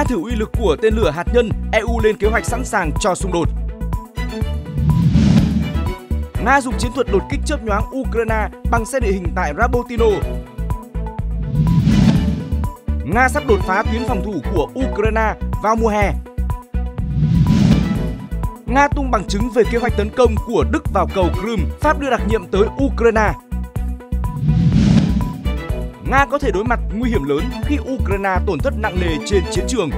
tra thử uy lực của tên lửa hạt nhân, EU lên kế hoạch sẵn sàng cho xung đột. Nga dùng chiến thuật đột kích chớp nhoáng Ukraine bằng xe địa hình tại Rabotino. Nga sắp đột phá tuyến phòng thủ của Ukraine vào mùa hè. Nga tung bằng chứng về kế hoạch tấn công của Đức vào cầu Crimea, Pháp đưa đặc nhiệm tới Ukraine. Nga có thể đối mặt nguy hiểm lớn khi Ukraine tổn thất nặng nề trên chiến trường.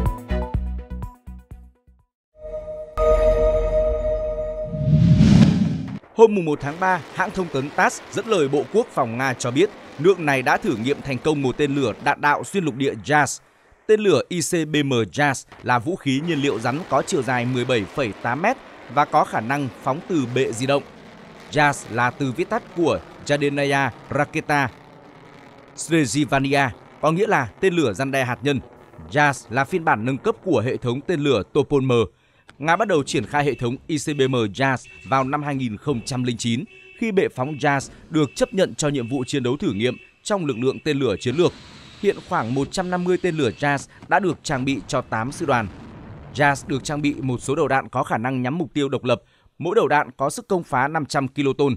Hôm 1 tháng 3, hãng thông tấn TASS dẫn lời Bộ Quốc phòng Nga cho biết nước này đã thử nghiệm thành công một tên lửa đạn đạo xuyên lục địa JAS. Tên lửa ICBM JAS là vũ khí nhiên liệu rắn có chiều dài 17,8 m và có khả năng phóng từ bệ di động. JAS là từ viết tắt của Jadenaya Raketa Srejivania, có nghĩa là tên lửa răn đe hạt nhân. JAS là phiên bản nâng cấp của hệ thống tên lửa Topol M. Nga bắt đầu triển khai hệ thống ICBM JAS vào năm 2009 khi bệ phóng JAS được chấp nhận cho nhiệm vụ chiến đấu thử nghiệm trong lực lượng tên lửa chiến lược. Hiện khoảng 150 tên lửa JAS đã được trang bị cho 8 sư đoàn. JAS được trang bị một số đầu đạn có khả năng nhắm mục tiêu độc lập, mỗi đầu đạn có sức công phá 500 kiloton.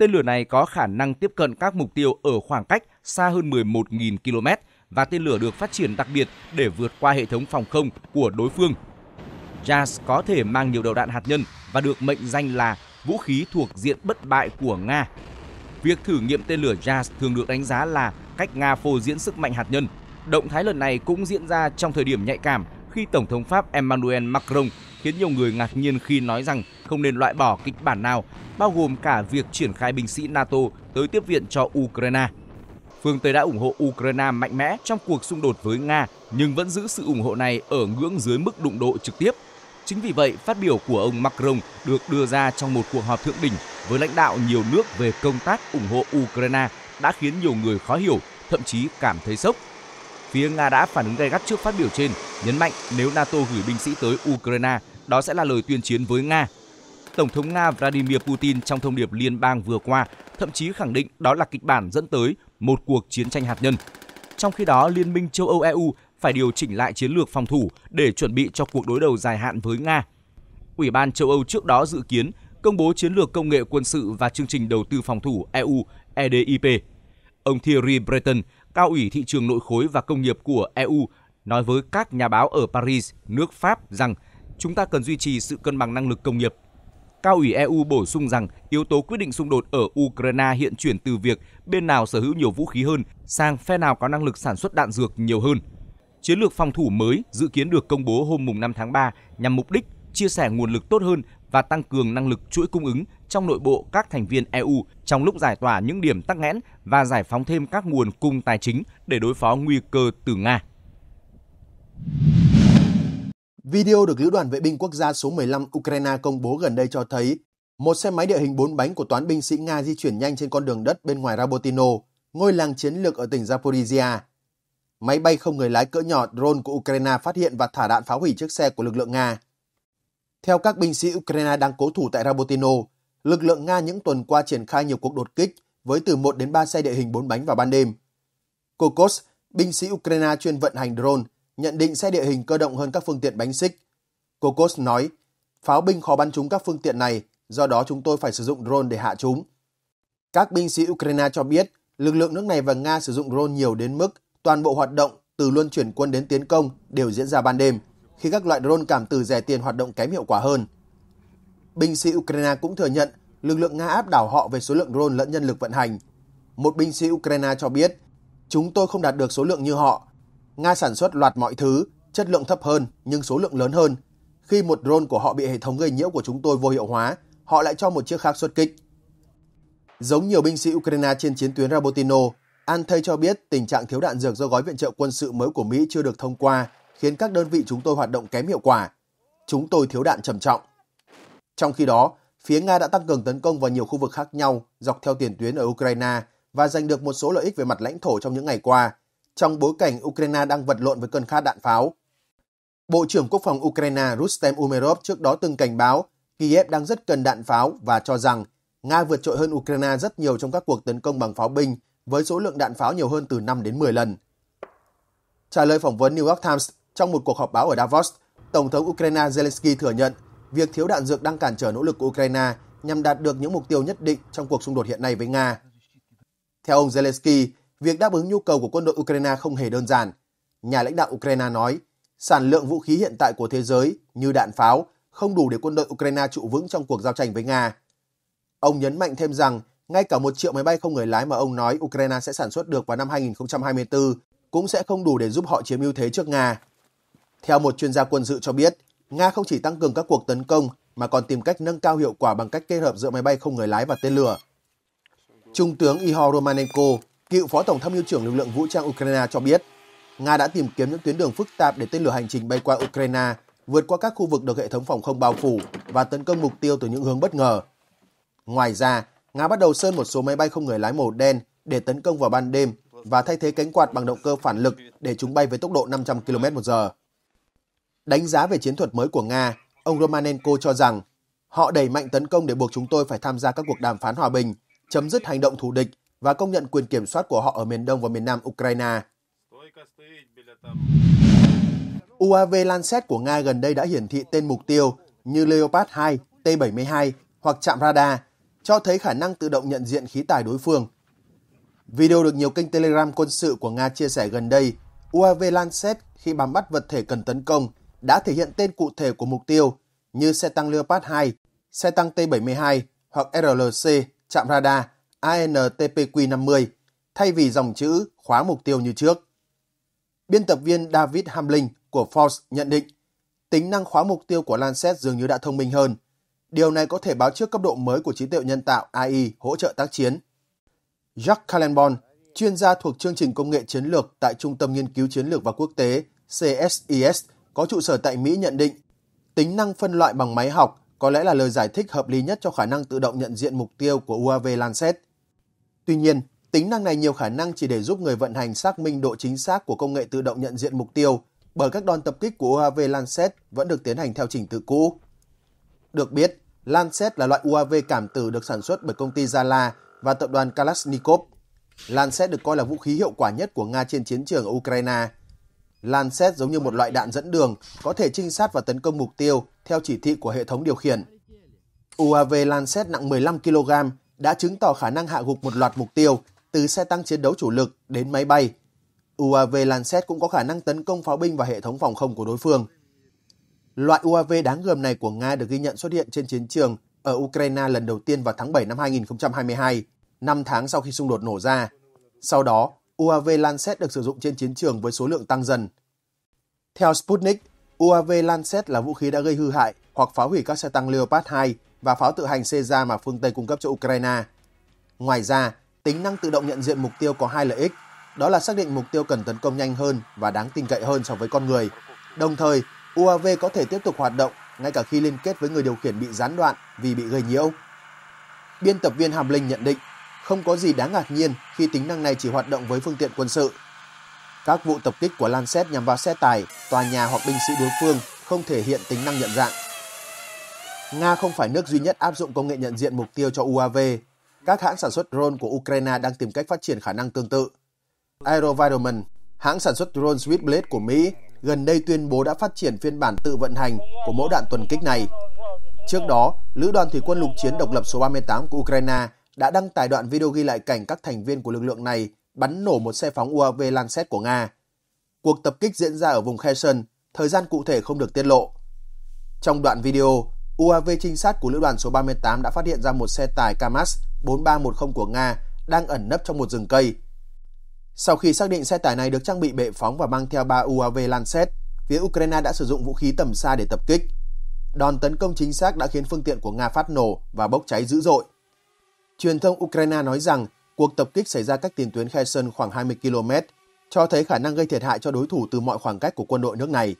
Tên lửa này có khả năng tiếp cận các mục tiêu ở khoảng cách xa hơn 11.000 km và tên lửa được phát triển đặc biệt để vượt qua hệ thống phòng không của đối phương. JAS có thể mang nhiều đầu đạn hạt nhân và được mệnh danh là vũ khí thuộc diện bất bại của Nga. Việc thử nghiệm tên lửa JAS thường được đánh giá là cách Nga phô diễn sức mạnh hạt nhân. Động thái lần này cũng diễn ra trong thời điểm nhạy cảm khi Tổng thống Pháp Emmanuel Macron khiến nhiều người ngạc nhiên khi nói rằng không nên loại bỏ kịch bản nào, bao gồm cả việc triển khai binh sĩ NATO tới tiếp viện cho Ukraine. Phương Tây đã ủng hộ Ukraine mạnh mẽ trong cuộc xung đột với Nga nhưng vẫn giữ sự ủng hộ này ở ngưỡng dưới mức đụng độ trực tiếp. Chính vì vậy, phát biểu của ông Macron được đưa ra trong một cuộc họp thượng đỉnh với lãnh đạo nhiều nước về công tác ủng hộ Ukraine đã khiến nhiều người khó hiểu, thậm chí cảm thấy sốc. Phía Nga đã phản ứng gay gắt trước phát biểu trên, nhấn mạnh nếu NATO gửi binh sĩ tới Ukraine, đó sẽ là lời tuyên chiến với Nga. Tổng thống Nga Vladimir Putin trong thông điệp liên bang vừa qua thậm chí khẳng định đó là kịch bản dẫn tới một cuộc chiến tranh hạt nhân. Trong khi đó, Liên minh châu Âu EU phải điều chỉnh lại chiến lược phòng thủ để chuẩn bị cho cuộc đối đầu dài hạn với Nga. Ủy ban châu Âu trước đó dự kiến công bố chiến lược công nghệ quân sự và chương trình đầu tư phòng thủ EU EDIP. Ông Thierry Breton, Cao ủy thị trường nội khối và công nghiệp của EU nói với các nhà báo ở Paris, nước Pháp rằng chúng ta cần duy trì sự cân bằng năng lực công nghiệp. Cao ủy EU bổ sung rằng yếu tố quyết định xung đột ở Ukraine hiện chuyển từ việc bên nào sở hữu nhiều vũ khí hơn sang phe nào có năng lực sản xuất đạn dược nhiều hơn. Chiến lược phòng thủ mới dự kiến được công bố hôm 5 tháng 3 nhằm mục đích chia sẻ nguồn lực tốt hơn và tăng cường năng lực chuỗi cung ứng trong nội bộ các thành viên EU trong lúc giải tỏa những điểm tắc nghẽn và giải phóng thêm các nguồn cung tài chính để đối phó nguy cơ từ Nga. Video được Lữ đoàn Vệ binh Quốc gia số 15 Ukraine công bố gần đây cho thấy một xe máy địa hình 4 bánh của toán binh sĩ Nga di chuyển nhanh trên con đường đất bên ngoài Rabotino, ngôi làng chiến lược ở tỉnh Zaporizhia. Máy bay không người lái cỡ nhỏ drone của Ukraine phát hiện và thả đạn phá hủy chiếc xe của lực lượng Nga. Theo các binh sĩ Ukraine đang cố thủ tại Rabotino, lực lượng Nga những tuần qua triển khai nhiều cuộc đột kích với từ 1 đến 3 xe địa hình 4 bánh vào ban đêm. Kokos, binh sĩ Ukraine chuyên vận hành drone, nhận định xe địa hình cơ động hơn các phương tiện bánh xích. Kokos nói, pháo binh khó bắn trúng các phương tiện này, do đó chúng tôi phải sử dụng drone để hạ chúng. Các binh sĩ Ukraine cho biết, lực lượng nước này và Nga sử dụng drone nhiều đến mức toàn bộ hoạt động từ luân chuyển quân đến tiến công đều diễn ra ban đêm, khi các loại drone cảm từ rẻ tiền hoạt động kém hiệu quả hơn. Binh sĩ Ukraine cũng thừa nhận lực lượng Nga áp đảo họ về số lượng drone lẫn nhân lực vận hành. Một binh sĩ Ukraine cho biết, chúng tôi không đạt được số lượng như họ. Nga sản xuất loạt mọi thứ, chất lượng thấp hơn nhưng số lượng lớn hơn. Khi một drone của họ bị hệ thống gây nhiễu của chúng tôi vô hiệu hóa, họ lại cho một chiếc khác xuất kích. Giống nhiều binh sĩ Ukraine trên chiến tuyến Rabotino, Antey cho biết tình trạng thiếu đạn dược do gói viện trợ quân sự mới của Mỹ chưa được thông qua khiến các đơn vị chúng tôi hoạt động kém hiệu quả. Chúng tôi thiếu đạn trầm trọng. Trong khi đó, phía Nga đã tăng cường tấn công vào nhiều khu vực khác nhau dọc theo tiền tuyến ở Ukraine và giành được một số lợi ích về mặt lãnh thổ trong những ngày qua, trong bối cảnh Ukraine đang vật lộn với cơn khát đạn pháo. Bộ trưởng Quốc phòng Ukraine Rustem Umerov trước đó từng cảnh báo Kiev đang rất cần đạn pháo và cho rằng Nga vượt trội hơn Ukraine rất nhiều trong các cuộc tấn công bằng pháo binh với số lượng đạn pháo nhiều hơn từ 5 đến 10 lần. Trả lời phỏng vấn New York Times trong một cuộc họp báo ở Davos, Tổng thống Ukraine Zelensky thừa nhận việc thiếu đạn dược đang cản trở nỗ lực của Ukraine nhằm đạt được những mục tiêu nhất định trong cuộc xung đột hiện nay với Nga. Theo ông Zelensky, việc đáp ứng nhu cầu của quân đội Ukraine không hề đơn giản. Nhà lãnh đạo Ukraine nói, sản lượng vũ khí hiện tại của thế giới như đạn pháo không đủ để quân đội Ukraine trụ vững trong cuộc giao tranh với Nga. Ông nhấn mạnh thêm rằng, ngay cả một triệu máy bay không người lái mà ông nói Ukraine sẽ sản xuất được vào năm 2024 cũng sẽ không đủ để giúp họ chiếm ưu thế trước Nga. Theo một chuyên gia quân sự cho biết, Nga không chỉ tăng cường các cuộc tấn công mà còn tìm cách nâng cao hiệu quả bằng cách kết hợp giữa máy bay không người lái và tên lửa. Trung tướng Ihor Romanenko, cựu phó tổng tham mưu trưởng lực lượng vũ trang Ukraine cho biết, Nga đã tìm kiếm những tuyến đường phức tạp để tên lửa hành trình bay qua Ukraine, vượt qua các khu vực được hệ thống phòng không bao phủ và tấn công mục tiêu từ những hướng bất ngờ. Ngoài ra, Nga bắt đầu sơn một số máy bay không người lái màu đen để tấn công vào ban đêm và thay thế cánh quạt bằng động cơ phản lực để chúng bay với tốc độ 500 km/h. Đánh giá về chiến thuật mới của Nga, ông Romanenko cho rằng họ đẩy mạnh tấn công để buộc chúng tôi phải tham gia các cuộc đàm phán hòa bình, chấm dứt hành động thù địch và công nhận quyền kiểm soát của họ ở miền đông và miền nam Ukraine. UAV Lancet của Nga gần đây đã hiển thị tên mục tiêu như Leopard 2, T-72 hoặc chạm radar, cho thấy khả năng tự động nhận diện khí tài đối phương. Video được nhiều kênh Telegram quân sự của Nga chia sẻ gần đây, UAV Lancet khi bám bắt vật thể cần tấn công đã thể hiện tên cụ thể của mục tiêu như xe tăng Leopard 2, xe tăng T-72 hoặc RLC, chạm radar, ANTPQ-50 thay vì dòng chữ khóa mục tiêu như trước. Biên tập viên David Hamling của Forbes nhận định tính năng khóa mục tiêu của Lancet dường như đã thông minh hơn. Điều này có thể báo trước cấp độ mới của trí tuệ nhân tạo AI hỗ trợ tác chiến. Jacques Calenbon, chuyên gia thuộc chương trình công nghệ chiến lược tại Trung tâm Nghiên cứu Chiến lược và Quốc tế CSIS, e có trụ sở tại Mỹ nhận định tính năng phân loại bằng máy học có lẽ là lời giải thích hợp lý nhất cho khả năng tự động nhận diện mục tiêu của UAV Lancet. Tuy nhiên, tính năng này nhiều khả năng chỉ để giúp người vận hành xác minh độ chính xác của công nghệ tự động nhận diện mục tiêu bởi các đòn tập kích của UAV Lancet vẫn được tiến hành theo trình tự cũ. Được biết, Lancet là loại UAV cảm tử được sản xuất bởi công ty Zala và tập đoàn Kalashnikov. Lancet được coi là vũ khí hiệu quả nhất của Nga trên chiến trường ở Ukraine – Lancet giống như một loại đạn dẫn đường, có thể trinh sát và tấn công mục tiêu theo chỉ thị của hệ thống điều khiển. UAV Lancet nặng 15 kg đã chứng tỏ khả năng hạ gục một loạt mục tiêu, từ xe tăng chiến đấu chủ lực đến máy bay. UAV Lancet cũng có khả năng tấn công pháo binh và hệ thống phòng không của đối phương. Loại UAV đáng gờm này của Nga được ghi nhận xuất hiện trên chiến trường ở Ukraine lần đầu tiên vào tháng 7 năm 2022, 5 tháng sau khi xung đột nổ ra. Sau đó, UAV Lancet được sử dụng trên chiến trường với số lượng tăng dần. Theo Sputnik, UAV Lancet là vũ khí đã gây hư hại hoặc phá hủy các xe tăng Leopard 2 và pháo tự hành Caesar mà phương Tây cung cấp cho Ukraine. Ngoài ra, tính năng tự động nhận diện mục tiêu có hai lợi ích, đó là xác định mục tiêu cần tấn công nhanh hơn và đáng tin cậy hơn so với con người. Đồng thời, UAV có thể tiếp tục hoạt động ngay cả khi liên kết với người điều khiển bị gián đoạn vì bị gây nhiễu. Biên tập viên Hàm Linh nhận định không có gì đáng ngạc nhiên khi tính năng này chỉ hoạt động với phương tiện quân sự. Các vụ tập kích của Lancet nhằm vào xe tải, tòa nhà hoặc binh sĩ đối phương không thể hiện tính năng nhận dạng. Nga không phải nước duy nhất áp dụng công nghệ nhận diện mục tiêu cho UAV. Các hãng sản xuất drone của Ukraine đang tìm cách phát triển khả năng tương tự. Aerovironment, hãng sản xuất drone Switchblade của Mỹ, gần đây tuyên bố đã phát triển phiên bản tự vận hành của mẫu đạn tuần kích này. Trước đó, Lữ đoàn Thủy quân lục chiến độc lập số 38 của Ukraine đã đăng tải đoạn video ghi lại cảnh các thành viên của lực lượng này bắn nổ một xe phóng UAV Lancet của Nga. Cuộc tập kích diễn ra ở vùng Kherson, thời gian cụ thể không được tiết lộ. Trong đoạn video, UAV trinh sát của lữ đoàn số 38 đã phát hiện ra một xe tải Kamaz 4310 của Nga đang ẩn nấp trong một rừng cây. Sau khi xác định xe tải này được trang bị bệ phóng và mang theo 3 UAV Lancet, phía Ukraine đã sử dụng vũ khí tầm xa để tập kích. Đòn tấn công chính xác đã khiến phương tiện của Nga phát nổ và bốc cháy dữ dội. Truyền thông Ukraine nói rằng cuộc tập kích xảy ra cách tiền tuyến Kherson khoảng 20 km, cho thấy khả năng gây thiệt hại cho đối thủ từ mọi khoảng cách của quân đội nước này.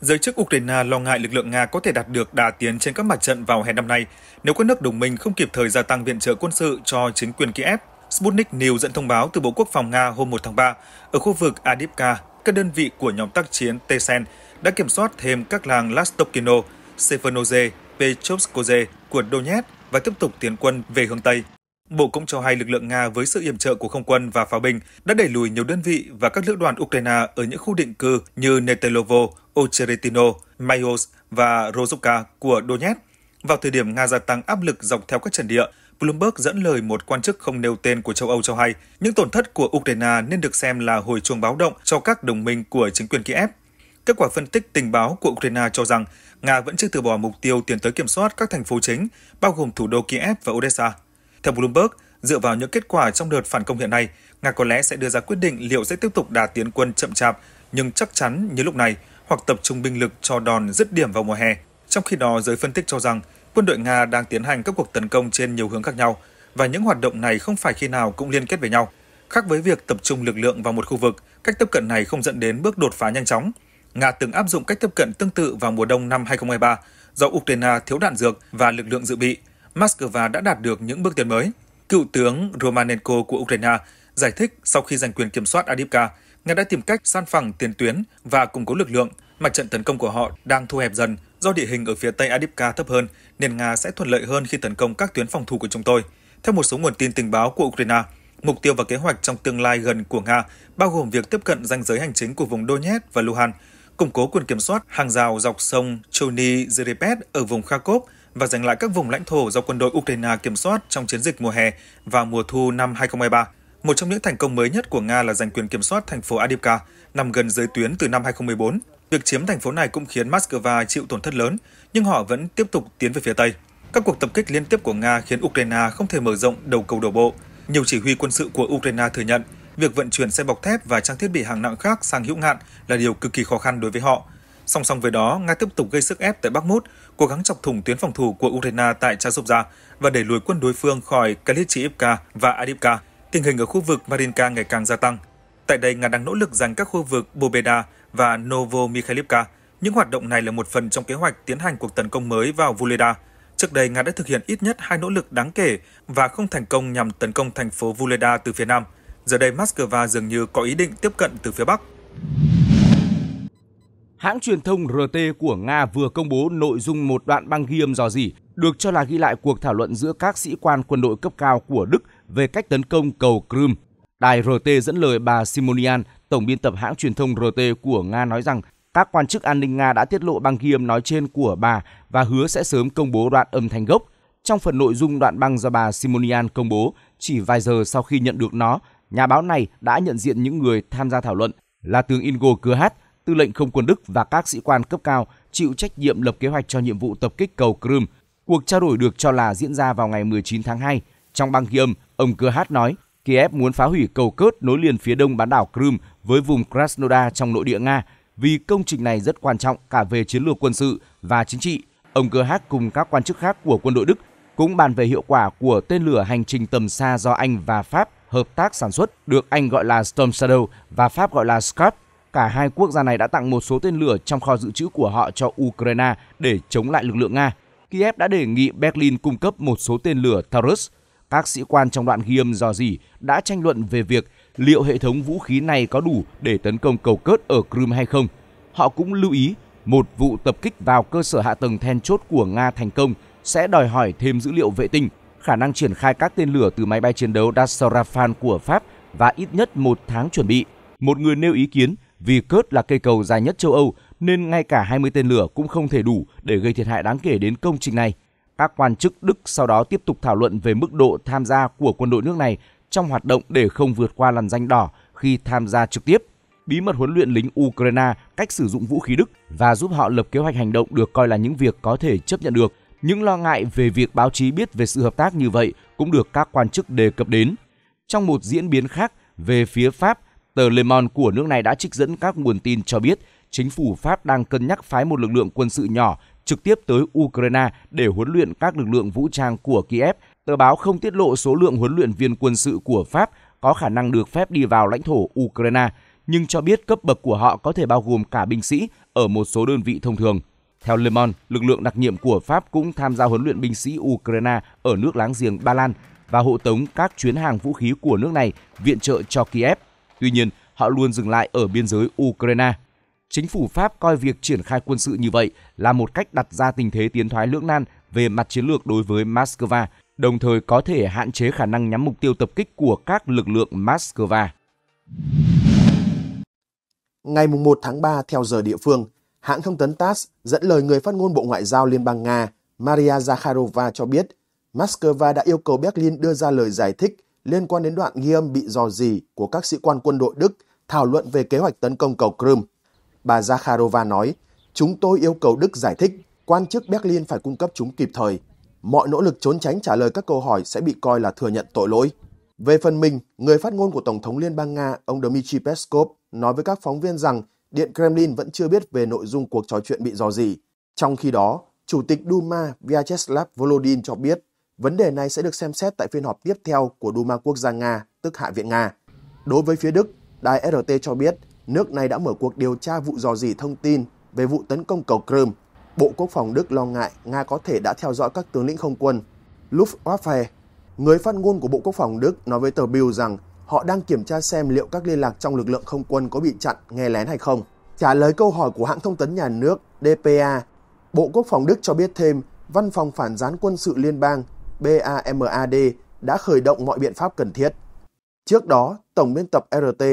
Giới chức Ukraine lo ngại lực lượng Nga có thể đạt được đà tiến trên các mặt trận vào hè năm nay nếu các nước đồng minh không kịp thời gia tăng viện trợ quân sự cho chính quyền Kiev. Sputnik News dẫn thông báo từ Bộ Quốc phòng Nga hôm 1 tháng 3 ở khu vực Adivka, các đơn vị của nhóm tác chiến Tesen đã kiểm soát thêm các làng Lastokino, Severnoze, Pechovskoye của Donetsk và tiếp tục tiến quân về hướng Tây. Bộ cũng cho hay lực lượng Nga với sự yểm trợ của không quân và pháo binh đã đẩy lùi nhiều đơn vị và các lữ đoàn Ukraine ở những khu định cư như Netelovo, Ocheretino, Mayos và Rozovka của Donetsk. Vào thời điểm Nga gia tăng áp lực dọc theo các trận địa, Bloomberg dẫn lời một quan chức không nêu tên của châu Âu cho hay những tổn thất của Ukraine nên được xem là hồi chuông báo động cho các đồng minh của chính quyền Kiev. Kết quả phân tích tình báo của Ukraine cho rằng Nga vẫn chưa từ bỏ mục tiêu tiến tới kiểm soát các thành phố chính, bao gồm thủ đô Kiev và Odessa. Theo Bloomberg, dựa vào những kết quả trong đợt phản công hiện nay, Nga có lẽ sẽ đưa ra quyết định liệu sẽ tiếp tục đà tiến quân chậm chạp nhưng chắc chắn như lúc này hoặc tập trung binh lực cho đòn dứt điểm vào mùa hè. Trong khi đó, giới phân tích cho rằng quân đội Nga đang tiến hành các cuộc tấn công trên nhiều hướng khác nhau và những hoạt động này không phải khi nào cũng liên kết với nhau. Khác với việc tập trung lực lượng vào một khu vực, cách tiếp cận này không dẫn đến bước đột phá nhanh chóng Nga từng áp dụng cách tiếp cận tương tự vào mùa đông năm 2023 do Ukraine thiếu đạn dược và lực lượng dự bị. Moscow đã đạt được những bước tiến mới. Cựu tướng Romanenko của Ukraine giải thích sau khi giành quyền kiểm soát Adivka, Nga đã tìm cách san phẳng tiền tuyến và củng cố lực lượng. Mặt trận tấn công của họ đang thu hẹp dần do địa hình ở phía tây Adivka thấp hơn, nên Nga sẽ thuận lợi hơn khi tấn công các tuyến phòng thủ của chúng tôi. Theo một số nguồn tin tình báo của Ukraine, mục tiêu và kế hoạch trong tương lai gần của Nga bao gồm việc tiếp cận ranh giới hành chính của vùng Donetsk và Luhansk củng cố quyền kiểm soát hàng rào dọc sông Chony Zerepet ở vùng Kharkov và giành lại các vùng lãnh thổ do quân đội Ukraine kiểm soát trong chiến dịch mùa hè và mùa thu năm 2023. Một trong những thành công mới nhất của Nga là giành quyền kiểm soát thành phố Adivka, nằm gần giới tuyến từ năm 2014. Việc chiếm thành phố này cũng khiến Moscow chịu tổn thất lớn, nhưng họ vẫn tiếp tục tiến về phía Tây. Các cuộc tập kích liên tiếp của Nga khiến Ukraine không thể mở rộng đầu cầu đổ bộ. Nhiều chỉ huy quân sự của Ukraine thừa nhận việc vận chuyển xe bọc thép và trang thiết bị hàng nặng khác sang hữu ngạn là điều cực kỳ khó khăn đối với họ. Song song với đó, Nga tiếp tục gây sức ép tại Bắc Mút, cố gắng chọc thủng tuyến phòng thủ của Ukraine tại Chazovja và đẩy lùi quân đối phương khỏi Kalichivka và Adivka. Tình hình ở khu vực Marinka ngày càng gia tăng. Tại đây, Nga đang nỗ lực giành các khu vực Bobeda và Novomikhailivka. Những hoạt động này là một phần trong kế hoạch tiến hành cuộc tấn công mới vào Vuleda. Trước đây, Nga đã thực hiện ít nhất hai nỗ lực đáng kể và không thành công nhằm tấn công thành phố Vuleda từ phía Nam – Giờ đây Moscow dường như có ý định tiếp cận từ phía Bắc. Hãng truyền thông RT của Nga vừa công bố nội dung một đoạn băng ghi âm dò dỉ được cho là ghi lại cuộc thảo luận giữa các sĩ quan quân đội cấp cao của Đức về cách tấn công cầu Crimea. Đài RT dẫn lời bà Simonian, tổng biên tập hãng truyền thông RT của Nga nói rằng các quan chức an ninh Nga đã tiết lộ băng ghi âm nói trên của bà và hứa sẽ sớm công bố đoạn âm thanh gốc. Trong phần nội dung đoạn băng do bà Simonian công bố, chỉ vài giờ sau khi nhận được nó, nhà báo này đã nhận diện những người tham gia thảo luận là tướng Ingo Hát, tư lệnh không quân Đức và các sĩ quan cấp cao chịu trách nhiệm lập kế hoạch cho nhiệm vụ tập kích cầu Crimea. Cuộc trao đổi được cho là diễn ra vào ngày 19 tháng 2. Trong băng ghi âm, ông Hát nói Kiev muốn phá hủy cầu cớt nối liền phía đông bán đảo Crimea với vùng Krasnodar trong nội địa Nga vì công trình này rất quan trọng cả về chiến lược quân sự và chính trị. Ông GH cùng các quan chức khác của quân đội Đức cũng bàn về hiệu quả của tên lửa hành trình tầm xa do Anh và Pháp hợp tác sản xuất được Anh gọi là Storm Shadow và Pháp gọi là Scud. Cả hai quốc gia này đã tặng một số tên lửa trong kho dự trữ của họ cho Ukraine để chống lại lực lượng Nga. Kiev đã đề nghị Berlin cung cấp một số tên lửa Taurus. Các sĩ quan trong đoạn ghi âm dò dỉ đã tranh luận về việc liệu hệ thống vũ khí này có đủ để tấn công cầu cớt ở Crimea hay không. Họ cũng lưu ý một vụ tập kích vào cơ sở hạ tầng then chốt của Nga thành công sẽ đòi hỏi thêm dữ liệu vệ tinh khả năng triển khai các tên lửa từ máy bay chiến đấu Dassault Rafale của Pháp và ít nhất một tháng chuẩn bị. Một người nêu ý kiến vì Kurt là cây cầu dài nhất châu Âu nên ngay cả 20 tên lửa cũng không thể đủ để gây thiệt hại đáng kể đến công trình này. Các quan chức Đức sau đó tiếp tục thảo luận về mức độ tham gia của quân đội nước này trong hoạt động để không vượt qua làn danh đỏ khi tham gia trực tiếp bí mật huấn luyện lính Ukraine cách sử dụng vũ khí Đức và giúp họ lập kế hoạch hành động được coi là những việc có thể chấp nhận được. Những lo ngại về việc báo chí biết về sự hợp tác như vậy cũng được các quan chức đề cập đến. Trong một diễn biến khác, về phía Pháp, tờ Le Monde của nước này đã trích dẫn các nguồn tin cho biết chính phủ Pháp đang cân nhắc phái một lực lượng quân sự nhỏ trực tiếp tới Ukraine để huấn luyện các lực lượng vũ trang của Kiev. Tờ báo không tiết lộ số lượng huấn luyện viên quân sự của Pháp có khả năng được phép đi vào lãnh thổ Ukraine, nhưng cho biết cấp bậc của họ có thể bao gồm cả binh sĩ ở một số đơn vị thông thường. Theo Le Monde, lực lượng đặc nhiệm của Pháp cũng tham gia huấn luyện binh sĩ Ukraine ở nước láng giềng Ba Lan và hộ tống các chuyến hàng vũ khí của nước này viện trợ cho Kiev. Tuy nhiên, họ luôn dừng lại ở biên giới Ukraine. Chính phủ Pháp coi việc triển khai quân sự như vậy là một cách đặt ra tình thế tiến thoái lưỡng nan về mặt chiến lược đối với Moscow, đồng thời có thể hạn chế khả năng nhắm mục tiêu tập kích của các lực lượng Moscow. Ngày 1 tháng 3 theo giờ địa phương, Hãng thông tấn TASS dẫn lời người phát ngôn Bộ Ngoại giao Liên bang Nga Maria Zakharova cho biết Moscow đã yêu cầu Berlin đưa ra lời giải thích liên quan đến đoạn ghi âm bị dò dỉ của các sĩ quan quân đội Đức thảo luận về kế hoạch tấn công cầu Crimea. Bà Zakharova nói, chúng tôi yêu cầu Đức giải thích, quan chức Berlin phải cung cấp chúng kịp thời. Mọi nỗ lực trốn tránh trả lời các câu hỏi sẽ bị coi là thừa nhận tội lỗi. Về phần mình, người phát ngôn của Tổng thống Liên bang Nga, ông Dmitry Peskov, nói với các phóng viên rằng Điện Kremlin vẫn chưa biết về nội dung cuộc trò chuyện bị dò dỉ. Trong khi đó, Chủ tịch Duma Vyacheslav Volodin cho biết vấn đề này sẽ được xem xét tại phiên họp tiếp theo của Duma Quốc gia Nga, tức Hạ viện Nga. Đối với phía Đức, đài RT cho biết nước này đã mở cuộc điều tra vụ dò dỉ thông tin về vụ tấn công cầu Crimea. Bộ Quốc phòng Đức lo ngại Nga có thể đã theo dõi các tướng lĩnh không quân. Luftwaffe, người phát ngôn của Bộ Quốc phòng Đức nói với tờ Bild rằng họ đang kiểm tra xem liệu các liên lạc trong lực lượng không quân có bị chặn, nghe lén hay không. Trả lời câu hỏi của hãng thông tấn nhà nước DPA, Bộ Quốc phòng Đức cho biết thêm Văn phòng Phản gián quân sự liên bang BAMAD đã khởi động mọi biện pháp cần thiết. Trước đó, Tổng biên tập RT,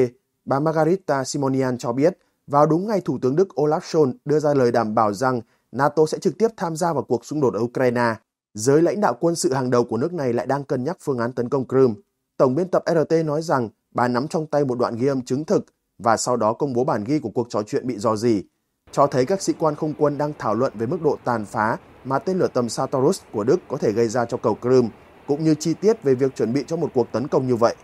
bà Margarita Simonian cho biết, vào đúng ngày Thủ tướng Đức Olaf Scholz đưa ra lời đảm bảo rằng NATO sẽ trực tiếp tham gia vào cuộc xung đột ở Ukraine, giới lãnh đạo quân sự hàng đầu của nước này lại đang cân nhắc phương án tấn công Crimea. Tổng biên tập RT nói rằng bà nắm trong tay một đoạn ghi âm chứng thực và sau đó công bố bản ghi của cuộc trò chuyện bị dò dỉ, cho thấy các sĩ quan không quân đang thảo luận về mức độ tàn phá mà tên lửa tầm xa Taurus của Đức có thể gây ra cho cầu Crimea, cũng như chi tiết về việc chuẩn bị cho một cuộc tấn công như vậy.